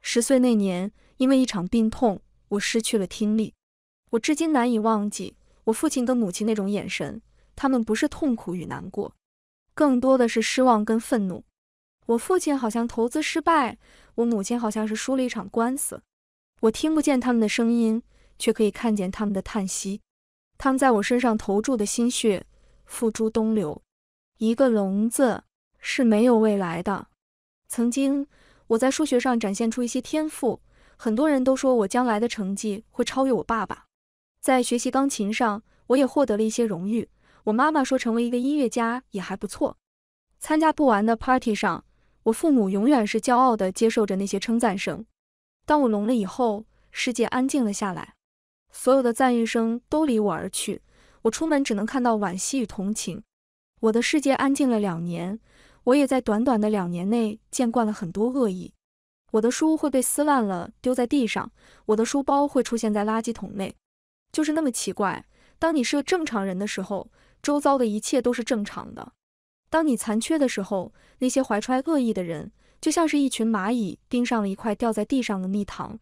十岁那年，因为一场病痛，我失去了听力。我至今难以忘记我父亲跟母亲那种眼神，他们不是痛苦与难过。更多的是失望跟愤怒。我父亲好像投资失败，我母亲好像是输了一场官司。我听不见他们的声音，却可以看见他们的叹息。他们在我身上投注的心血付诸东流。一个聋子是没有未来的。曾经，我在数学上展现出一些天赋，很多人都说我将来的成绩会超越我爸爸。在学习钢琴上，我也获得了一些荣誉。我妈妈说，成为一个音乐家也还不错。参加不完的 party 上，我父母永远是骄傲地接受着那些称赞声。当我聋了以后，世界安静了下来，所有的赞誉声都离我而去。我出门只能看到惋惜与同情。我的世界安静了两年，我也在短短的两年内见惯了很多恶意。我的书会被撕烂了丢在地上，我的书包会出现在垃圾桶内。就是那么奇怪，当你是个正常人的时候。周遭的一切都是正常的。当你残缺的时候，那些怀揣恶意的人就像是一群蚂蚁盯上了一块掉在地上的蜜糖。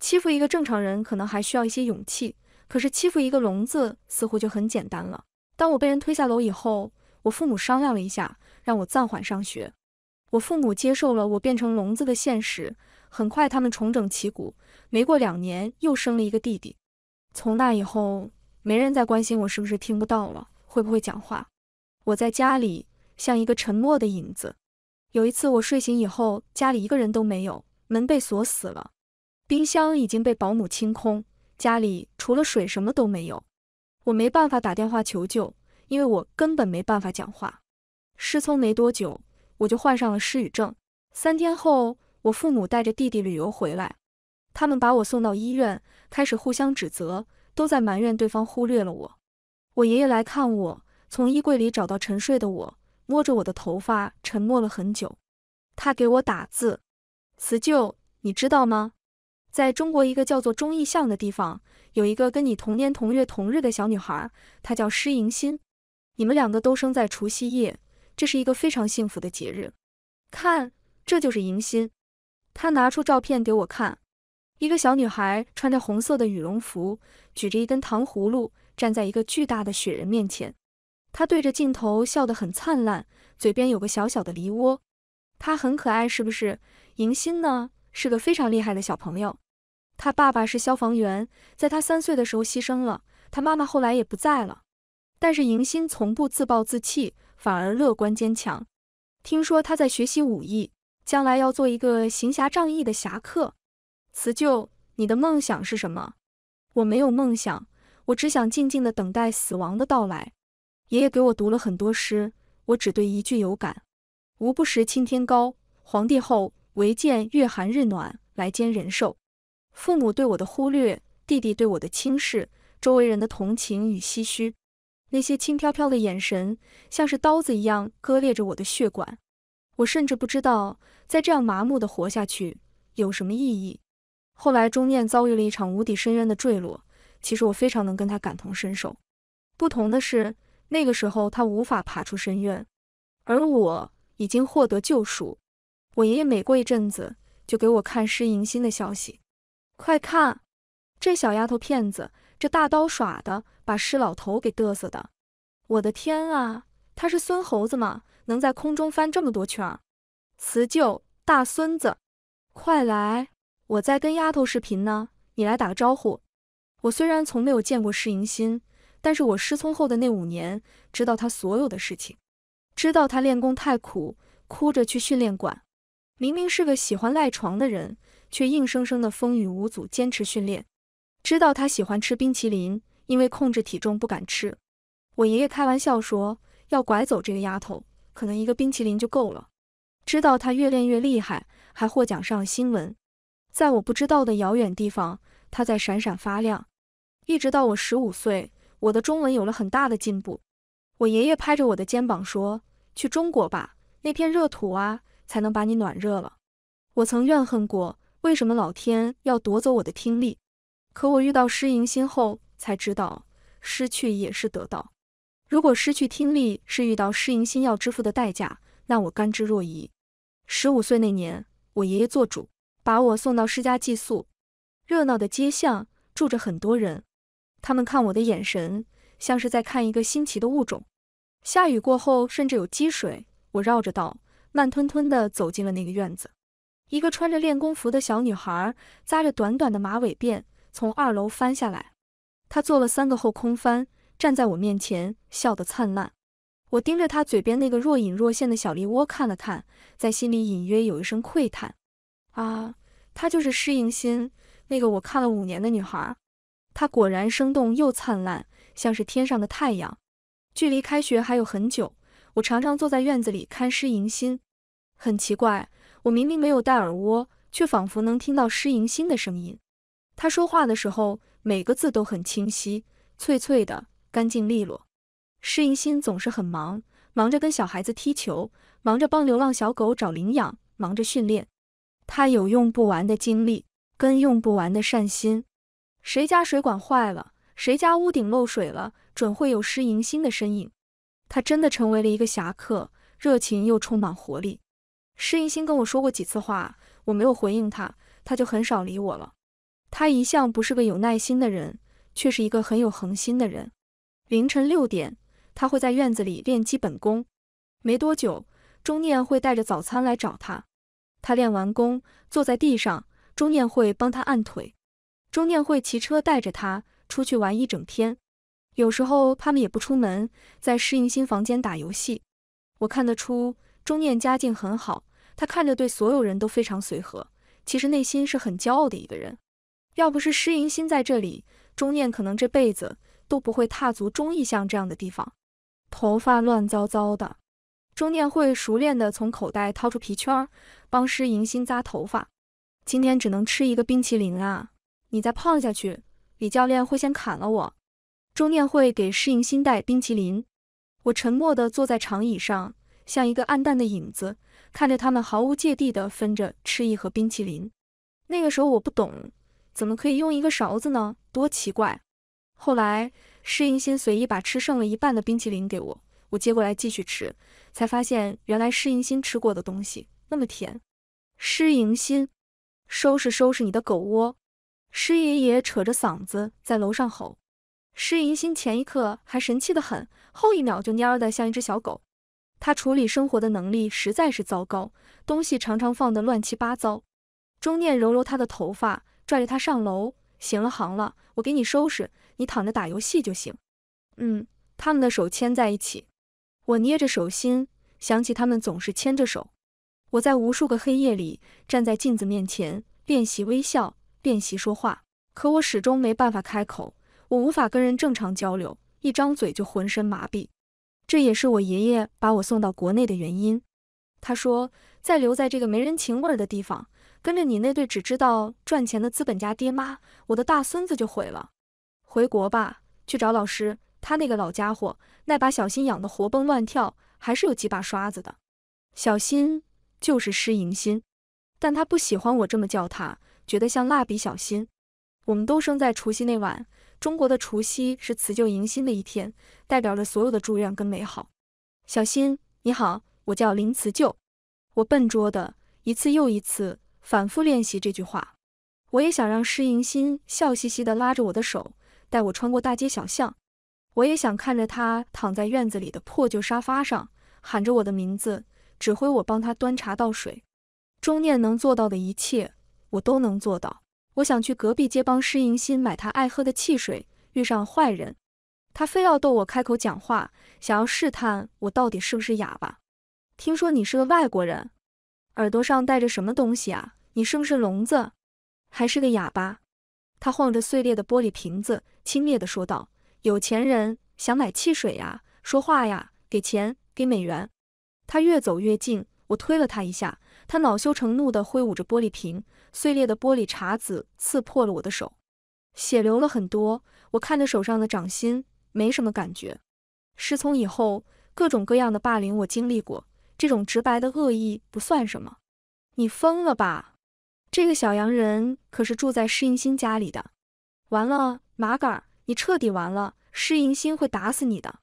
欺负一个正常人可能还需要一些勇气，可是欺负一个聋子似乎就很简单了。当我被人推下楼以后，我父母商量了一下，让我暂缓上学。我父母接受了我变成聋子的现实。很快，他们重整旗鼓，没过两年又生了一个弟弟。从那以后，没人再关心我是不是听不到了。会不会讲话？我在家里像一个沉默的影子。有一次我睡醒以后，家里一个人都没有，门被锁死了，冰箱已经被保姆清空，家里除了水什么都没有。我没办法打电话求救，因为我根本没办法讲话。失聪没多久，我就患上了失语症。三天后，我父母带着弟弟旅游回来，他们把我送到医院，开始互相指责，都在埋怨对方忽略了我。我爷爷来看我，从衣柜里找到沉睡的我，摸着我的头发，沉默了很久。他给我打字辞旧，你知道吗？在中国一个叫做忠义巷的地方，有一个跟你同年同月同日的小女孩，她叫施迎新。你们两个都生在除夕夜，这是一个非常幸福的节日。看，这就是迎新。他拿出照片给我看，一个小女孩穿着红色的羽绒服，举着一根糖葫芦。站在一个巨大的雪人面前，他对着镜头笑得很灿烂，嘴边有个小小的梨窝，他很可爱，是不是？迎新呢，是个非常厉害的小朋友，他爸爸是消防员，在他三岁的时候牺牲了，他妈妈后来也不在了，但是迎新从不自暴自弃，反而乐观坚强。听说他在学习武艺，将来要做一个行侠仗义的侠客。辞旧，你的梦想是什么？我没有梦想。我只想静静地等待死亡的到来。爷爷给我读了很多诗，我只对一句有感：“无不识青天高，皇帝后唯见月寒日暖来煎人寿。”父母对我的忽略，弟弟对我的轻视，周围人的同情与唏嘘，那些轻飘飘的眼神，像是刀子一样割裂着我的血管。我甚至不知道，在这样麻木的活下去有什么意义。后来，钟念遭遇了一场无底深渊的坠落。其实我非常能跟他感同身受，不同的是，那个时候他无法爬出深渊，而我已经获得救赎。我爷爷每过一阵子就给我看施迎新的消息，快看，这小丫头片子，这大刀耍的，把施老头给嘚瑟的。我的天啊，他是孙猴子吗？能在空中翻这么多圈？辞旧大孙子，快来，我在跟丫头视频呢，你来打个招呼。我虽然从没有见过施迎新，但是我失聪后的那五年，知道他所有的事情，知道他练功太苦，哭着去训练馆，明明是个喜欢赖床的人，却硬生生的风雨无阻坚持训练，知道他喜欢吃冰淇淋，因为控制体重不敢吃。我爷爷开玩笑说，要拐走这个丫头，可能一个冰淇淋就够了。知道她越练越厉害，还获奖上新闻，在我不知道的遥远地方，她在闪闪发亮。一直到我十五岁，我的中文有了很大的进步。我爷爷拍着我的肩膀说：“去中国吧，那片热土啊，才能把你暖热了。”我曾怨恨过，为什么老天要夺走我的听力？可我遇到施迎新后，才知道失去也是得到。如果失去听力是遇到施迎新要支付的代价，那我甘之若饴。十五岁那年，我爷爷做主，把我送到施家寄宿。热闹的街巷住着很多人。他们看我的眼神，像是在看一个新奇的物种。下雨过后，甚至有积水。我绕着道，慢吞吞地走进了那个院子。一个穿着练功服的小女孩，扎着短短的马尾辫，从二楼翻下来。她做了三个后空翻，站在我面前，笑得灿烂。我盯着她嘴边那个若隐若现的小梨窝看了看，在心里隐约有一声喟叹。啊，她就是施盈心那个我看了五年的女孩。它果然生动又灿烂，像是天上的太阳。距离开学还有很久，我常常坐在院子里看施迎新。很奇怪，我明明没有戴耳蜗，却仿佛能听到施迎新的声音。他说话的时候，每个字都很清晰、脆脆的，干净利落。施迎新总是很忙，忙着跟小孩子踢球，忙着帮流浪小狗找领养，忙着训练。他有用不完的精力，跟用不完的善心。谁家水管坏了，谁家屋顶漏水了，准会有施迎新的身影。他真的成为了一个侠客，热情又充满活力。施迎新跟我说过几次话，我没有回应他，他就很少理我了。他一向不是个有耐心的人，却是一个很有恒心的人。凌晨六点，他会在院子里练基本功。没多久，钟念会带着早餐来找他。他练完功，坐在地上，钟念会帮他按腿。钟念会骑车带着他出去玩一整天，有时候他们也不出门，在施银新房间打游戏。我看得出钟念家境很好，他看着对所有人都非常随和，其实内心是很骄傲的一个人。要不是施银新在这里，钟念可能这辈子都不会踏足钟意巷这样的地方。头发乱糟糟的，钟念会熟练地从口袋掏出皮圈儿，帮施银新扎头发。今天只能吃一个冰淇淋啊！你再胖下去，李教练会先砍了我。钟念会给施盈新带冰淇淋。我沉默地坐在长椅上，像一个暗淡的影子，看着他们毫无芥蒂地分着吃一盒冰淇淋。那个时候我不懂，怎么可以用一个勺子呢？多奇怪！后来施盈新随意把吃剩了一半的冰淇淋给我，我接过来继续吃，才发现原来施盈新吃过的东西那么甜。施盈新，收拾收拾你的狗窝。施爷爷扯着嗓子在楼上吼，施银心前一刻还神气的很，后一秒就蔫的像一只小狗。他处理生活的能力实在是糟糕，东西常常放的乱七八糟。钟念揉揉他的头发，拽着他上楼，行了行了，我给你收拾，你躺着打游戏就行。嗯，他们的手牵在一起，我捏着手心，想起他们总是牵着手。我在无数个黑夜里，站在镜子面前练习微笑。练习说话，可我始终没办法开口，我无法跟人正常交流，一张嘴就浑身麻痹。这也是我爷爷把我送到国内的原因。他说，再留在这个没人情味儿的地方，跟着你那对只知道赚钱的资本家爹妈，我的大孙子就毁了。回国吧，去找老师，他那个老家伙，那把小心养的活蹦乱跳，还是有几把刷子的。小心就是失营心，但他不喜欢我这么叫他。觉得像蜡笔小新。我们都生在除夕那晚，中国的除夕是辞旧迎新的一天，代表着所有的祝愿跟美好。小新，你好，我叫林辞旧，我笨拙的一次又一次反复练习这句话。我也想让施迎新笑嘻嘻的拉着我的手，带我穿过大街小巷。我也想看着他躺在院子里的破旧沙发上，喊着我的名字，指挥我帮他端茶倒水，钟念能做到的一切。我都能做到。我想去隔壁街帮施迎新买他爱喝的汽水，遇上坏人，他非要逗我开口讲话，想要试探我到底是不是哑巴。听说你是个外国人，耳朵上戴着什么东西啊？你是不是聋子？还是个哑巴？他晃着碎裂的玻璃瓶子，轻蔑地说道：“有钱人想买汽水呀，说话呀，给钱，给美元。”他越走越近，我推了他一下。他恼羞成怒地挥舞着玻璃瓶，碎裂的玻璃碴子刺破了我的手，血流了很多。我看着手上的掌心，没什么感觉。失聪以后，各种各样的霸凌我经历过，这种直白的恶意不算什么。你疯了吧？这个小洋人可是住在施银星家里的。完了，麻杆，你彻底完了，施银星会打死你的。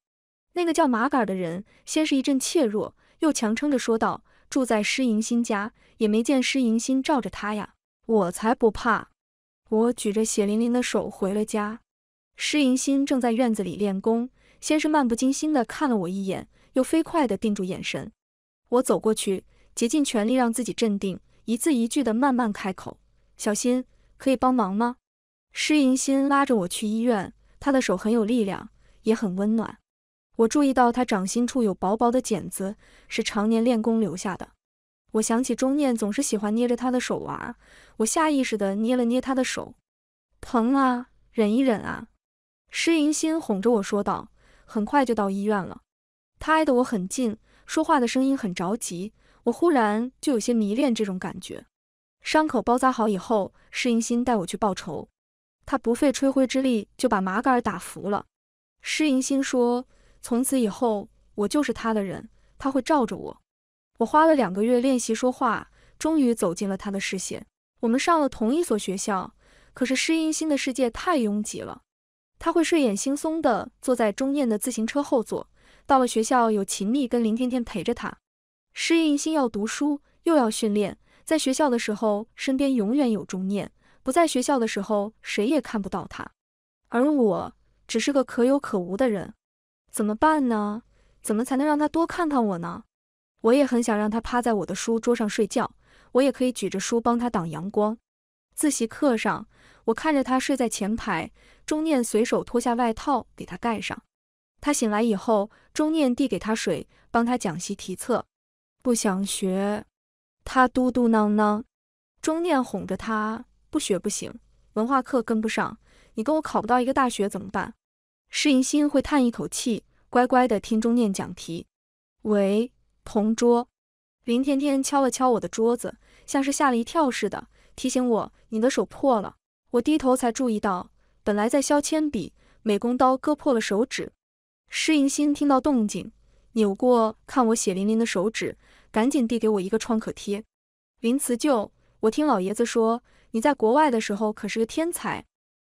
那个叫麻杆的人先是一阵怯弱，又强撑着说道。住在施银新家，也没见施银新罩着他呀。我才不怕！我举着血淋淋的手回了家。施银新正在院子里练功，先是漫不经心地看了我一眼，又飞快地定住眼神。我走过去，竭尽全力让自己镇定，一字一句地慢慢开口：“小心，可以帮忙吗？”施银新拉着我去医院，他的手很有力量，也很温暖。我注意到他掌心处有薄薄的茧子，是常年练功留下的。我想起钟念总是喜欢捏着他的手玩，我下意识地捏了捏他的手，疼啊，忍一忍啊。施银心哄着我说道：“很快就到医院了。”他挨得我很近，说话的声音很着急。我忽然就有些迷恋这种感觉。伤口包扎好以后，施银心带我去报仇。他不费吹灰之力就把麻杆打服了。施银心说。从此以后，我就是他的人，他会罩着我。我花了两个月练习说话，终于走进了他的视线。我们上了同一所学校，可是适应新的世界太拥挤了。他会睡眼惺忪地坐在钟念的自行车后座，到了学校有秦丽跟林天天陪着他。适应新要读书又要训练，在学校的时候身边永远有钟念，不在学校的时候谁也看不到他。而我只是个可有可无的人。怎么办呢？怎么才能让他多看看我呢？我也很想让他趴在我的书桌上睡觉，我也可以举着书帮他挡阳光。自习课上，我看着他睡在前排，钟念随手脱下外套给他盖上。他醒来以后，钟念递给他水，帮他讲习题册。不想学，他嘟嘟囔囔。钟念哄着他，不学不行，文化课跟不上，你跟我考不到一个大学怎么办？施迎心会叹一口气，乖乖的听钟念讲题。喂，同桌，林天天敲了敲我的桌子，像是吓了一跳似的，提醒我你的手破了。我低头才注意到，本来在削铅笔，美工刀割破了手指。施迎心听到动静，扭过看我血淋淋的手指，赶紧递给我一个创可贴。林辞旧，我听老爷子说你在国外的时候可是个天才。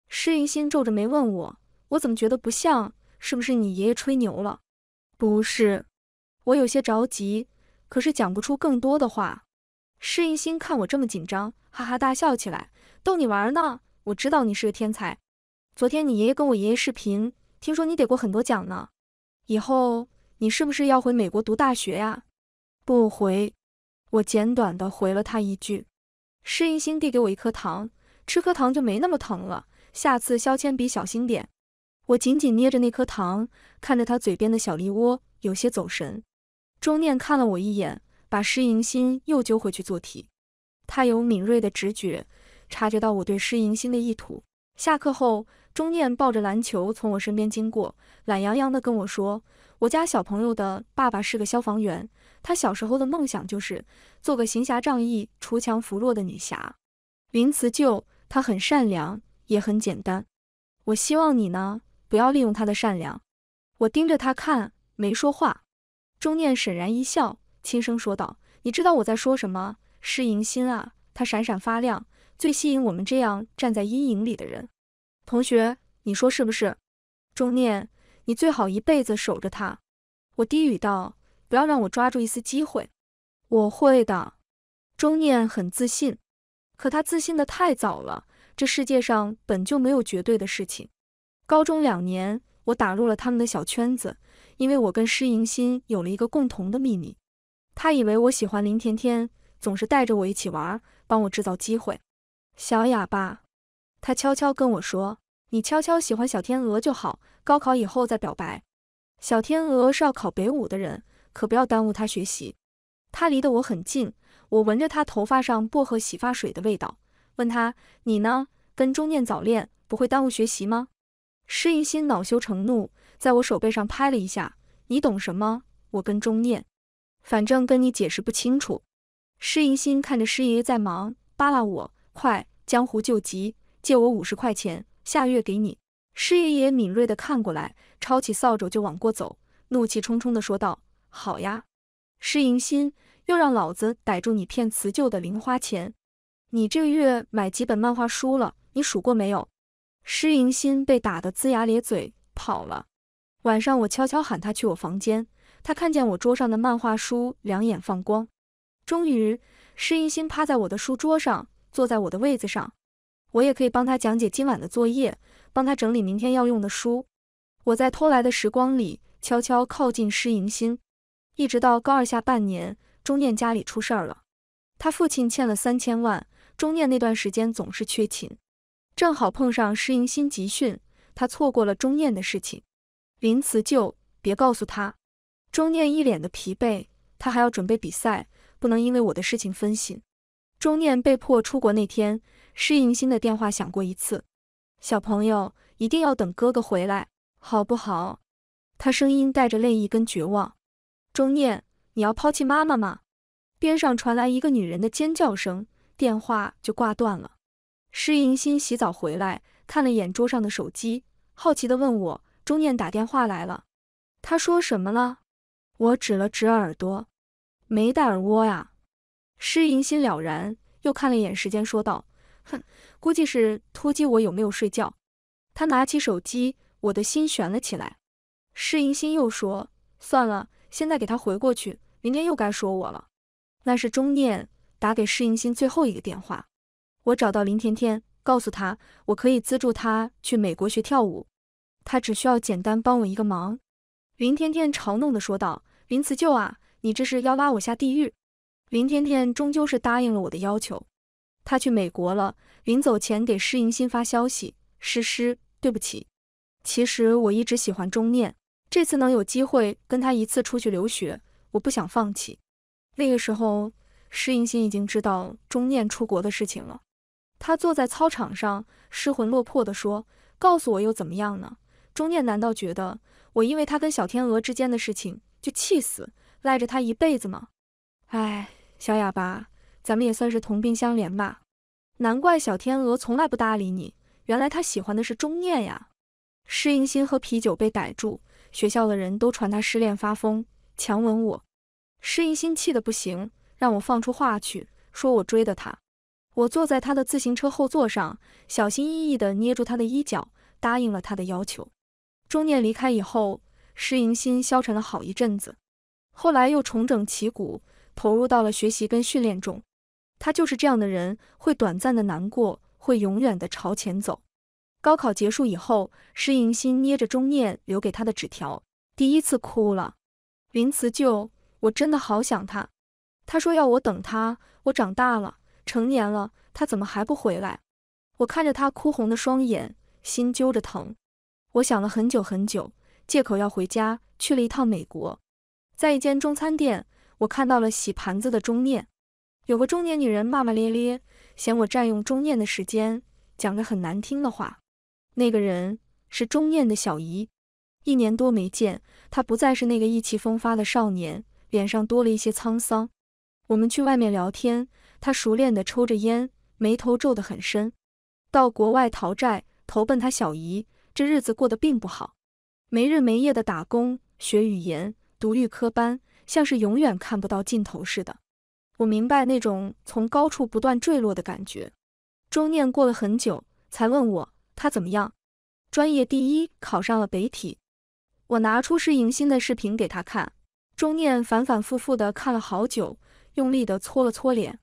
施迎心皱着眉问我。我怎么觉得不像？是不是你爷爷吹牛了？不是，我有些着急，可是讲不出更多的话。施一心看我这么紧张，哈哈大笑起来，逗你玩呢。我知道你是个天才。昨天你爷爷跟我爷爷视频，听说你得过很多奖呢。以后你是不是要回美国读大学呀？不回。我简短的回了他一句。施一心递给我一颗糖，吃颗糖就没那么疼了。下次削铅笔小心点。我紧紧捏着那颗糖，看着他嘴边的小梨窝，有些走神。钟念看了我一眼，把施盈心又揪回去做题。他有敏锐的直觉，察觉到我对施盈心的意图。下课后，钟念抱着篮球从我身边经过，懒洋洋地跟我说：“我家小朋友的爸爸是个消防员，他小时候的梦想就是做个行侠仗义、锄强扶弱的女侠。”林慈旧，他很善良，也很简单。我希望你呢。不要利用他的善良。我盯着他看，没说话。钟念沈然一笑，轻声说道：“你知道我在说什么，诗迎心啊，他闪闪发亮，最吸引我们这样站在阴影里的人。同学，你说是不是？”钟念，你最好一辈子守着她。我低语道：“不要让我抓住一丝机会。”我会的。钟念很自信，可他自信的太早了。这世界上本就没有绝对的事情。高中两年，我打入了他们的小圈子，因为我跟施迎新有了一个共同的秘密。他以为我喜欢林甜甜，总是带着我一起玩，帮我制造机会。小哑巴，他悄悄跟我说：“你悄悄喜欢小天鹅就好，高考以后再表白。”小天鹅是要考北舞的人，可不要耽误他学习。他离得我很近，我闻着他头发上薄荷洗发水的味道，问他：“你呢？跟钟念早恋，不会耽误学习吗？”施银心恼羞成怒，在我手背上拍了一下：“你懂什么？我跟钟念，反正跟你解释不清楚。”施银心看着施爷爷在忙，扒拉我：“快，江湖救急，借我五十块钱，下月给你。”施爷爷敏锐的看过来，抄起扫帚就往过走，怒气冲冲的说道：“好呀，施迎心，又让老子逮住你骗辞旧的零花钱，你这个月买几本漫画书了？你数过没有？”施迎新被打得龇牙咧嘴，跑了。晚上我悄悄喊他去我房间，他看见我桌上的漫画书，两眼放光。终于，施迎新趴在我的书桌上，坐在我的位子上。我也可以帮他讲解今晚的作业，帮他整理明天要用的书。我在偷来的时光里悄悄靠近施迎新，一直到高二下半年，钟念家里出事儿了，他父亲欠了三千万。钟念那段时间总是缺勤。正好碰上施迎新集训，他错过了钟念的事情。林慈，就别告诉他。钟念一脸的疲惫，他还要准备比赛，不能因为我的事情分心。钟念被迫出国那天，施迎新的电话响过一次。小朋友，一定要等哥哥回来，好不好？他声音带着泪意跟绝望。钟念，你要抛弃妈妈吗？边上传来一个女人的尖叫声，电话就挂断了。施银心洗澡回来，看了眼桌上的手机，好奇地问我：“钟念打电话来了，他说什么了？”我指了指耳朵，没戴耳窝呀。施银心了然，又看了一眼时间，说道：“哼，估计是突击我有没有睡觉。”他拿起手机，我的心悬了起来。施银心又说：“算了，现在给他回过去，明天又该说我了。”那是钟念打给施银心最后一个电话。我找到林甜甜，告诉她我可以资助她去美国学跳舞，她只需要简单帮我一个忙。林甜甜嘲弄的说道：“林辞旧啊，你这是要拉我下地狱。”林甜甜终究是答应了我的要求，她去美国了。临走前给施银心发消息：“诗诗，对不起，其实我一直喜欢钟念，这次能有机会跟他一次出去留学，我不想放弃。”那个时候，施银心已经知道钟念出国的事情了。他坐在操场上，失魂落魄地说：“告诉我又怎么样呢？钟念难道觉得我因为他跟小天鹅之间的事情就气死，赖着他一辈子吗？”哎，小哑巴，咱们也算是同病相怜吧。难怪小天鹅从来不搭理你，原来他喜欢的是钟念呀。施应心喝啤酒被逮住，学校的人都传他失恋发疯，强吻我。施应心气得不行，让我放出话去，说我追的他。我坐在他的自行车后座上，小心翼翼地捏住他的衣角，答应了他的要求。钟念离开以后，施盈新消沉了好一阵子，后来又重整旗鼓，投入到了学习跟训练中。他就是这样的人，会短暂的难过，会永远的朝前走。高考结束以后，施盈新捏着钟念留给他的纸条，第一次哭了。林慈舅，我真的好想他。他说要我等他，我长大了。成年了，他怎么还不回来？我看着他哭红的双眼，心揪着疼。我想了很久很久，借口要回家，去了一趟美国。在一间中餐店，我看到了洗盘子的钟念。有个中年女人骂骂咧咧，嫌我占用钟念的时间，讲着很难听的话。那个人是钟念的小姨。一年多没见，她不再是那个意气风发的少年，脸上多了一些沧桑。我们去外面聊天。他熟练地抽着烟，眉头皱得很深。到国外逃债，投奔他小姨，这日子过得并不好，没日没夜的打工，学语言，读预科班，像是永远看不到尽头似的。我明白那种从高处不断坠落的感觉。钟念过了很久才问我他怎么样，专业第一，考上了北体。我拿出试迎新的视频给他看，钟念反反复复地看了好久，用力地搓了搓脸。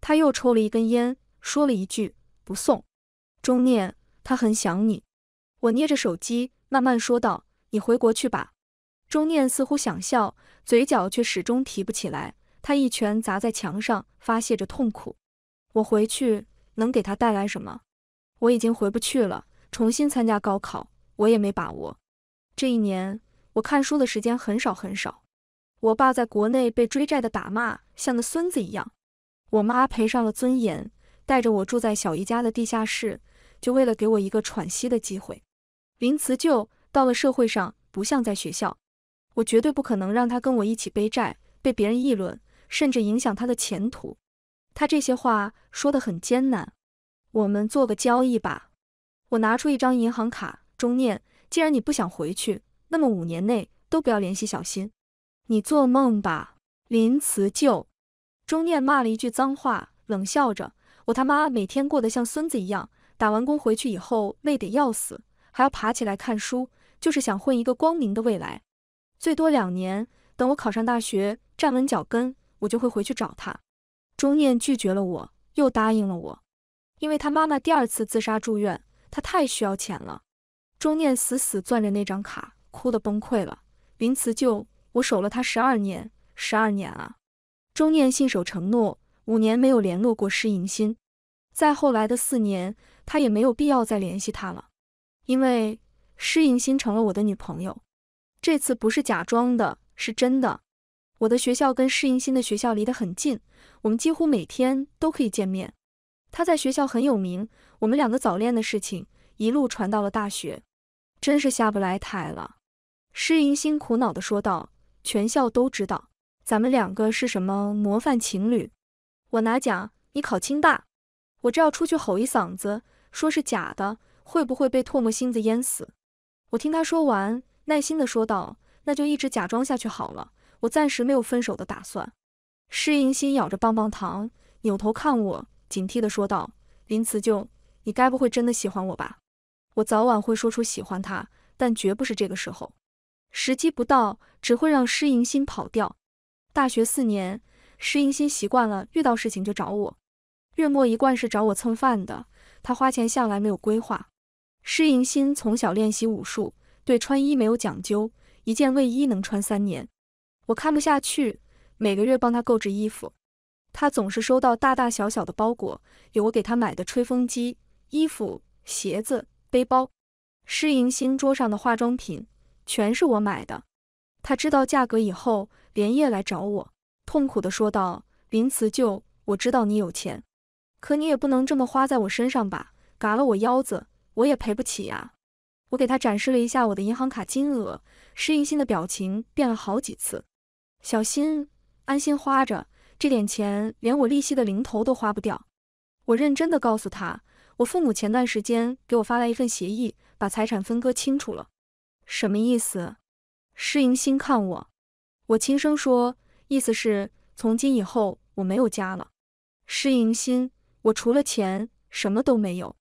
他又抽了一根烟，说了一句：“不送。”钟念，他很想你。我捏着手机，慢慢说道：“你回国去吧。”钟念似乎想笑，嘴角却始终提不起来。他一拳砸在墙上，发泄着痛苦。我回去能给他带来什么？我已经回不去了，重新参加高考，我也没把握。这一年，我看书的时间很少很少。我爸在国内被追债的打骂，像个孙子一样。我妈赔上了尊严，带着我住在小姨家的地下室，就为了给我一个喘息的机会。林慈舅到了社会上，不像在学校，我绝对不可能让他跟我一起背债，被别人议论，甚至影响他的前途。他这些话说得很艰难，我们做个交易吧。我拿出一张银行卡，钟念，既然你不想回去，那么五年内都不要联系小新。你做梦吧，林慈舅。钟念骂了一句脏话，冷笑着：“我他妈每天过得像孙子一样，打完工回去以后累得要死，还要爬起来看书，就是想混一个光明的未来。最多两年，等我考上大学，站稳脚跟，我就会回去找他。”钟念拒绝了我，又答应了我，因为他妈妈第二次自杀住院，他太需要钱了。钟念死死攥着那张卡，哭得崩溃了。林慈舅，我守了他十二年，十二年啊！钟念信守承诺，五年没有联络过施银新。再后来的四年，他也没有必要再联系他了，因为施银新成了我的女朋友。这次不是假装的，是真的。我的学校跟施银新的学校离得很近，我们几乎每天都可以见面。他在学校很有名，我们两个早恋的事情一路传到了大学，真是下不来台了。施银新苦恼地说道：“全校都知道。”咱们两个是什么模范情侣？我拿奖，你考清大。我这要出去吼一嗓子，说是假的，会不会被唾沫星子淹死？我听他说完，耐心的说道：“那就一直假装下去好了，我暂时没有分手的打算。”施银心咬着棒棒糖，扭头看我，警惕的说道：“林辞旧，你该不会真的喜欢我吧？我早晚会说出喜欢他，但绝不是这个时候。时机不到，只会让施银心跑掉。”大学四年，施盈欣习惯了遇到事情就找我。月末一贯是找我蹭饭的，他花钱向来没有规划。施盈欣从小练习武术，对穿衣没有讲究，一件卫衣能穿三年。我看不下去，每个月帮他购置衣服，他总是收到大大小小的包裹，有我给他买的吹风机、衣服、鞋子、背包。施盈欣桌上的化妆品全是我买的。他知道价格以后，连夜来找我，痛苦地说道：“林辞旧，我知道你有钱，可你也不能这么花在我身上吧？嘎了我腰子，我也赔不起呀。”我给他展示了一下我的银行卡金额，施应新的表情变了好几次。小心，安心花着，这点钱连我利息的零头都花不掉。我认真的告诉他，我父母前段时间给我发来一份协议，把财产分割清楚了，什么意思？施迎新看我，我轻声说，意思是从今以后我没有家了。施迎新，我除了钱什么都没有，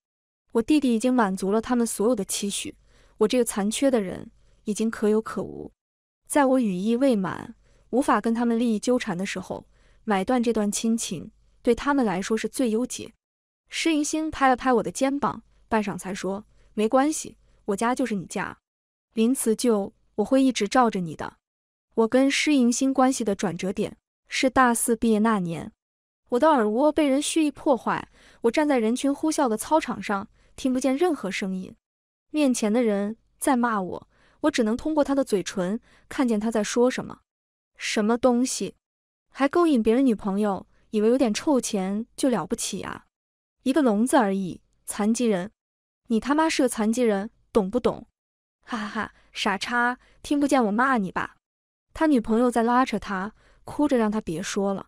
我弟弟已经满足了他们所有的期许，我这个残缺的人已经可有可无。在我羽翼未满，无法跟他们利益纠缠的时候，买断这段亲情对他们来说是最优解。施迎新拍了拍我的肩膀，半晌才说：“没关系，我家就是你家。”林慈旧，我会一直罩着你的。我跟施迎新关系的转折点是大四毕业那年，我的耳蜗被人蓄意破坏，我站在人群呼啸的操场上，听不见任何声音。面前的人在骂我，我只能通过他的嘴唇看见他在说什么。什么东西，还勾引别人女朋友，以为有点臭钱就了不起啊？一个聋子而已，残疾人，你他妈是个残疾人，懂不懂？哈哈哈。傻叉，听不见我骂你吧？他女朋友在拉扯他，哭着让他别说了。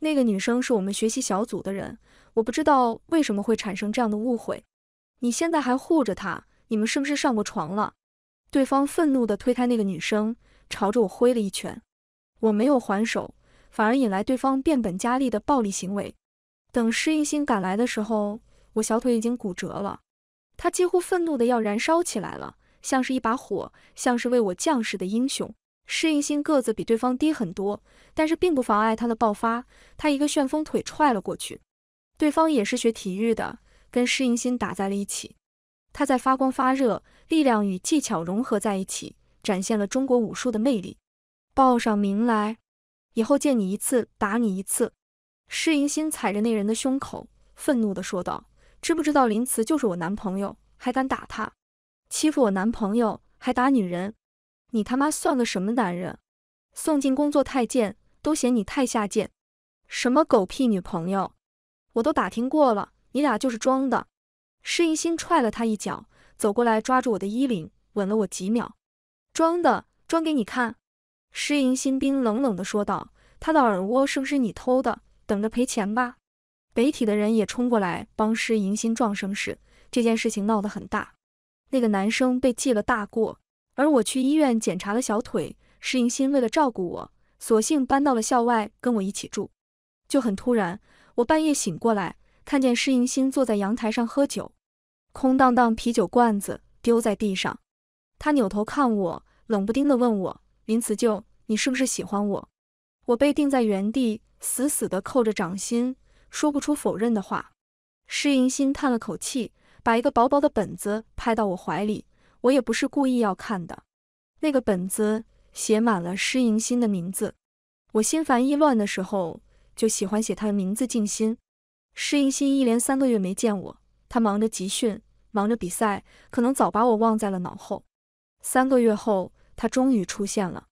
那个女生是我们学习小组的人，我不知道为什么会产生这样的误会。你现在还护着他？你们是不是上过床了？对方愤怒地推开那个女生，朝着我挥了一拳。我没有还手，反而引来对方变本加厉的暴力行为。等施一星赶来的时候，我小腿已经骨折了。他几乎愤怒的要燃烧起来了。像是一把火，像是为我将士的英雄。适应性个子比对方低很多，但是并不妨碍他的爆发。他一个旋风腿踹了过去，对方也是学体育的，跟适应性打在了一起。他在发光发热，力量与技巧融合在一起，展现了中国武术的魅力。报上名来，以后见你一次打你一次。适应心踩着那人的胸口，愤怒地说道：“知不知道林慈就是我男朋友，还敢打他？”欺负我男朋友，还打女人，你他妈算个什么男人？送进宫做太监，都嫌你太下贱。什么狗屁女朋友，我都打听过了，你俩就是装的。施银新踹了他一脚，走过来抓住我的衣领，吻了我几秒。装的，装给你看。施银新冰冷冷的说道：“他的耳蜗是不是你偷的？等着赔钱吧。”北体的人也冲过来帮施银新壮声势，这件事情闹得很大。那个男生被记了大过，而我去医院检查了小腿。施迎新为了照顾我，索性搬到了校外跟我一起住。就很突然，我半夜醒过来，看见施迎新坐在阳台上喝酒，空荡荡啤酒罐子丢在地上。他扭头看我，冷不丁的问我：“林辞旧，你是不是喜欢我？”我被定在原地，死死的扣着掌心，说不出否认的话。施迎新叹了口气。把一个薄薄的本子拍到我怀里，我也不是故意要看的。那个本子写满了施盈欣的名字，我心烦意乱的时候就喜欢写他的名字静心。施盈欣一连三个月没见我，他忙着集训，忙着比赛，可能早把我忘在了脑后。三个月后，他终于出现了。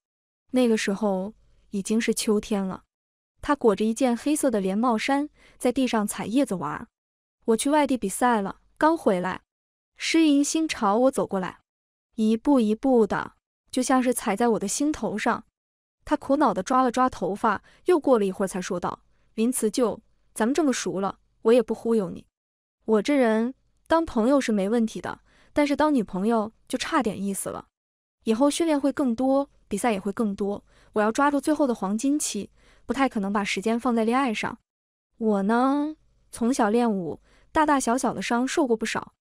那个时候已经是秋天了，他裹着一件黑色的连帽衫，在地上踩叶子玩。我去外地比赛了。刚回来，施莹心朝我走过来，一步一步的，就像是踩在我的心头上。他苦恼的抓了抓头发，又过了一会儿才说道：“林辞旧，咱们这么熟了，我也不忽悠你。我这人当朋友是没问题的，但是当女朋友就差点意思了。以后训练会更多，比赛也会更多，我要抓住最后的黄金期，不太可能把时间放在恋爱上。我呢，从小练武。”大大小小的伤受过不少，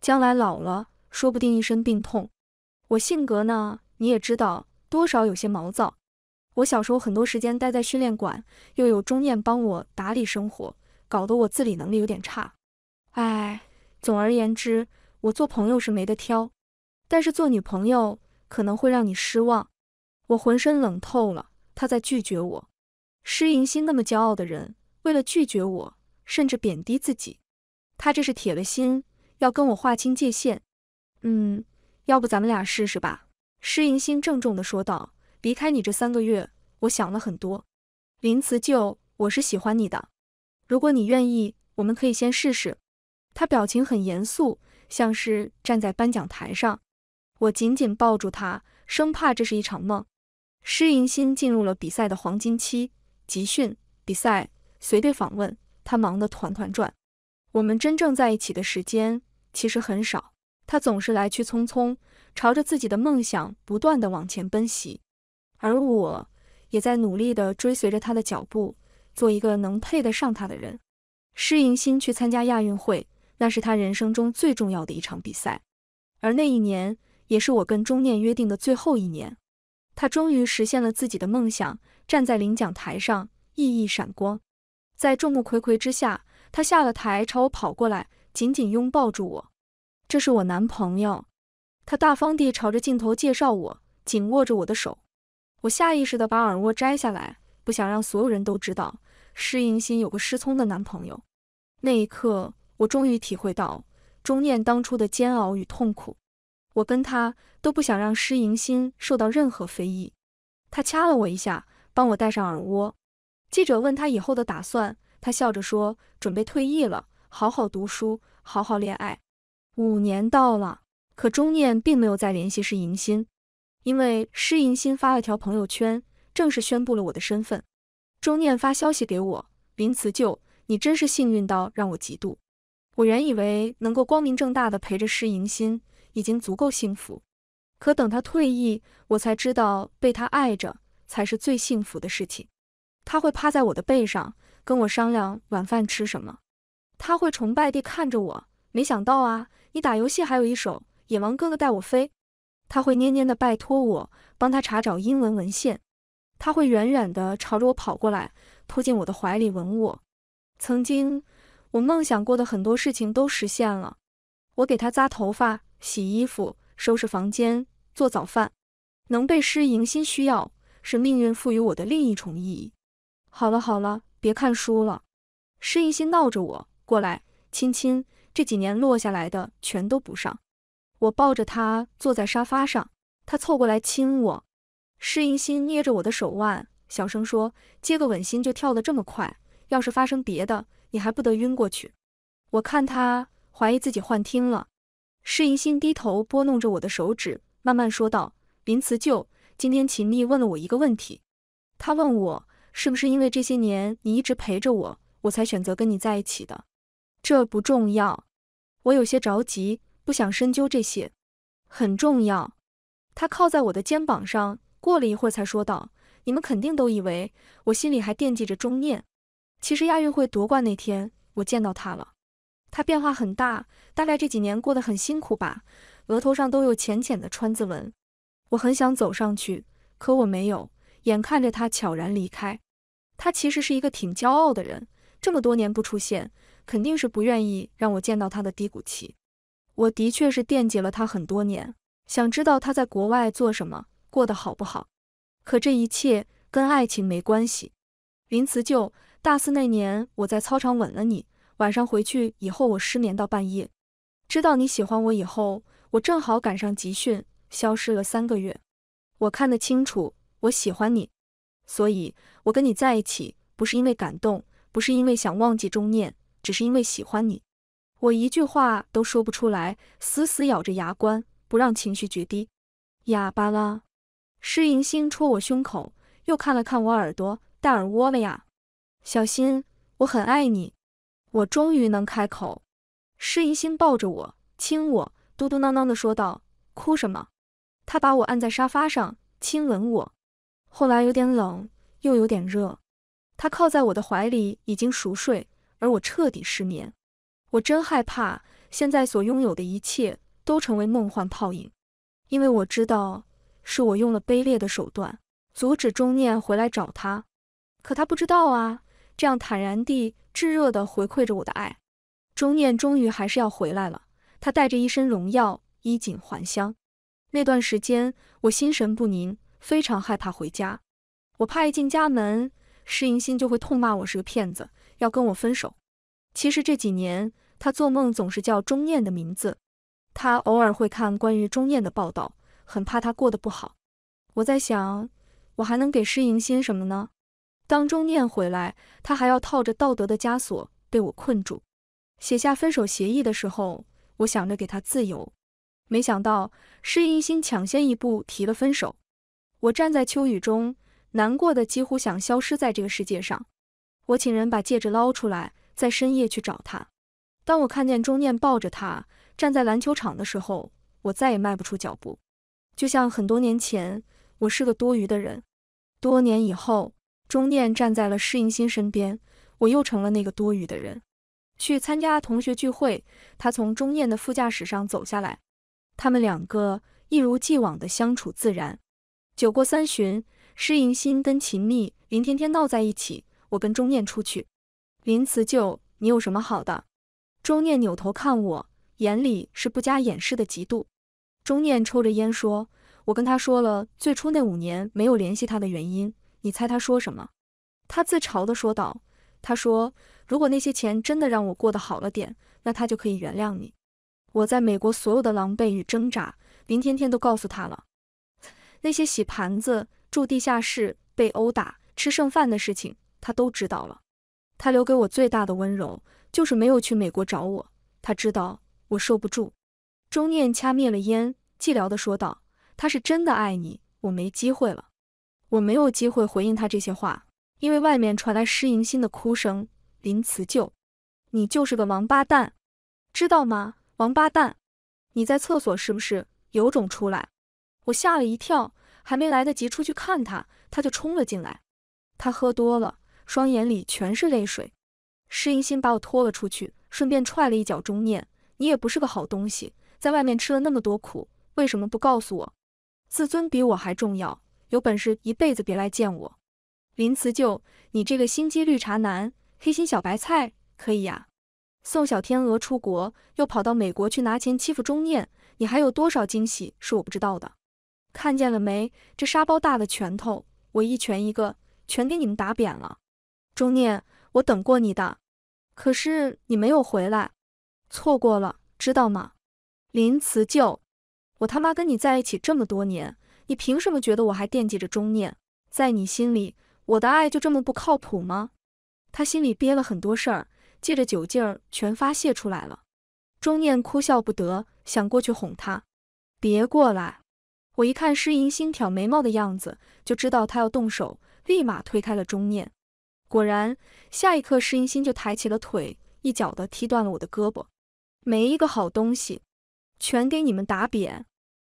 将来老了说不定一身病痛。我性格呢，你也知道，多少有些毛躁。我小时候很多时间待在训练馆，又有钟念帮我打理生活，搞得我自理能力有点差。哎，总而言之，我做朋友是没得挑，但是做女朋友可能会让你失望。我浑身冷透了，他在拒绝我。施迎新那么骄傲的人，为了拒绝我，甚至贬低自己。他这是铁了心要跟我划清界限，嗯，要不咱们俩试试吧？施银心郑重地说道。离开你这三个月，我想了很多，林辞旧，我是喜欢你的。如果你愿意，我们可以先试试。他表情很严肃，像是站在颁奖台上。我紧紧抱住他，生怕这是一场梦。施银心进入了比赛的黄金期，集训、比赛、随队访问，他忙得团团转。我们真正在一起的时间其实很少，他总是来去匆匆，朝着自己的梦想不断的往前奔袭，而我也在努力的追随着他的脚步，做一个能配得上他的人。施盈新去参加亚运会，那是他人生中最重要的一场比赛，而那一年也是我跟钟念约定的最后一年。他终于实现了自己的梦想，站在领奖台上熠熠闪光，在众目睽睽之下。他下了台，朝我跑过来，紧紧拥抱住我。这是我男朋友。他大方地朝着镜头介绍我，紧握着我的手。我下意识地把耳蜗摘下来，不想让所有人都知道施盈新有个失聪的男朋友。那一刻，我终于体会到钟念当初的煎熬与痛苦。我跟他都不想让施盈新受到任何非议。他掐了我一下，帮我戴上耳蜗。记者问他以后的打算。他笑着说：“准备退役了，好好读书，好好恋爱。五年到了，可钟念并没有再联系施银新，因为施银新发了条朋友圈，正式宣布了我的身份。钟念发消息给我：林慈旧，你真是幸运到让我嫉妒。我原以为能够光明正大的陪着施银新，已经足够幸福，可等他退役，我才知道被他爱着才是最幸福的事情。他会趴在我的背上。”跟我商量晚饭吃什么，他会崇拜地看着我。没想到啊，你打游戏还有一手。野王哥哥带我飞，他会蔫蔫地拜托我帮他查找英文文献。他会远远地朝着我跑过来，扑进我的怀里吻我。曾经我梦想过的很多事情都实现了。我给他扎头发、洗衣服、收拾房间、做早饭，能被诗迎新需要是命运赋予我的另一重意义。好了好了。别看书了，施一心闹着我过来亲亲。这几年落下来的全都不上。我抱着他坐在沙发上，他凑过来亲我。施一心捏着我的手腕，小声说：“接个吻心就跳得这么快，要是发生别的，你还不得晕过去？”我看他怀疑自己幻听了。施一心低头拨弄着我的手指，慢慢说道：“林辞舅，今天秦丽问了我一个问题，他问我。”是不是因为这些年你一直陪着我，我才选择跟你在一起的？这不重要，我有些着急，不想深究这些。很重要。他靠在我的肩膀上，过了一会儿才说道：“你们肯定都以为我心里还惦记着钟念，其实亚运会夺冠那天，我见到他了。他变化很大，大概这几年过得很辛苦吧，额头上都有浅浅的川字纹。我很想走上去，可我没有。”眼看着他悄然离开，他其实是一个挺骄傲的人。这么多年不出现，肯定是不愿意让我见到他的低谷期。我的确是惦记了他很多年，想知道他在国外做什么，过得好不好。可这一切跟爱情没关系。林辞旧，大四那年我在操场吻了你，晚上回去以后我失眠到半夜。知道你喜欢我以后，我正好赶上集训，消失了三个月。我看得清楚。我喜欢你，所以我跟你在一起不是因为感动，不是因为想忘记钟念，只是因为喜欢你。我一句话都说不出来，死死咬着牙关，不让情绪决堤，哑巴了。施银星戳我胸口，又看了看我耳朵，戴耳窝了呀，小心，我很爱你。我终于能开口。施银星抱着我，亲我，嘟嘟囔囔地说道：“哭什么？”他把我按在沙发上，亲吻我。后来有点冷，又有点热，他靠在我的怀里已经熟睡，而我彻底失眠。我真害怕，现在所拥有的一切都成为梦幻泡影，因为我知道是我用了卑劣的手段阻止钟念回来找他，可他不知道啊。这样坦然地、炙热地回馈着我的爱，钟念终于还是要回来了。他带着一身荣耀，衣锦还乡。那段时间，我心神不宁。非常害怕回家，我怕一进家门，施盈心就会痛骂我是个骗子，要跟我分手。其实这几年，他做梦总是叫钟念的名字，他偶尔会看关于钟念的报道，很怕他过得不好。我在想，我还能给施盈心什么呢？当钟念回来，他还要套着道德的枷锁被我困住。写下分手协议的时候，我想着给他自由，没想到施盈心抢先一步提了分手。我站在秋雨中，难过的几乎想消失在这个世界上。我请人把戒指捞出来，在深夜去找他。当我看见钟念抱着他站在篮球场的时候，我再也迈不出脚步。就像很多年前，我是个多余的人。多年以后，钟念站在了施盈新身边，我又成了那个多余的人。去参加同学聚会，他从钟念的副驾驶上走下来，他们两个一如既往的相处自然。酒过三巡，施迎新跟秦觅、林天天闹在一起，我跟钟念出去。林辞旧，你有什么好的？钟念扭头看我，眼里是不加掩饰的嫉妒。钟念抽着烟说：“我跟他说了最初那五年没有联系他的原因，你猜他说什么？”他自嘲的说道：“他说如果那些钱真的让我过得好了点，那他就可以原谅你。我在美国所有的狼狈与挣扎，林天天都告诉他了。”那些洗盘子、住地下室、被殴打、吃剩饭的事情，他都知道了。他留给我最大的温柔，就是没有去美国找我。他知道我受不住。钟念掐灭了烟，寂寥地说道：“他是真的爱你，我没机会了。我没有机会回应他这些话，因为外面传来施迎新的哭声。林辞旧，你就是个王八蛋，知道吗？王八蛋！你在厕所是不是？有种出来！”我吓了一跳，还没来得及出去看他，他就冲了进来。他喝多了，双眼里全是泪水。施英心把我拖了出去，顺便踹了一脚钟念。你也不是个好东西，在外面吃了那么多苦，为什么不告诉我？自尊比我还重要，有本事一辈子别来见我。林辞旧，你这个心机绿茶男，黑心小白菜，可以呀。送小天鹅出国，又跑到美国去拿钱欺负钟念，你还有多少惊喜是我不知道的？看见了没？这沙包大的拳头，我一拳一个，全给你们打扁了。钟念，我等过你的，可是你没有回来，错过了，知道吗？林辞旧，我他妈跟你在一起这么多年，你凭什么觉得我还惦记着钟念？在你心里，我的爱就这么不靠谱吗？他心里憋了很多事儿，借着酒劲儿全发泄出来了。钟念哭笑不得，想过去哄他，别过来。我一看施银星挑眉毛的样子，就知道他要动手，立马推开了钟念。果然，下一刻施银星就抬起了腿，一脚的踢断了我的胳膊。没一个好东西，全给你们打扁！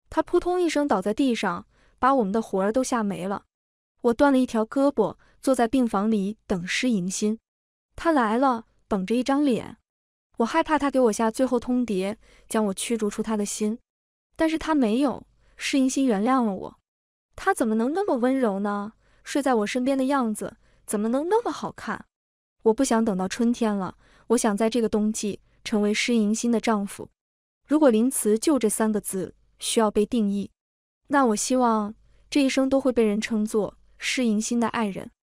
他扑通一声倒在地上，把我们的活儿都吓没了。我断了一条胳膊，坐在病房里等施银心。他来了，绷着一张脸，我害怕他给我下最后通牒，将我驱逐出他的心。但是他没有。施银心原谅了我，他怎么能那么温柔呢？睡在我身边的样子怎么能那么好看？我不想等到春天了，我想在这个冬季成为施银心的丈夫。如果“林慈”就这三个字需要被定义，那我希望这一生都会被人称作施银心的爱人。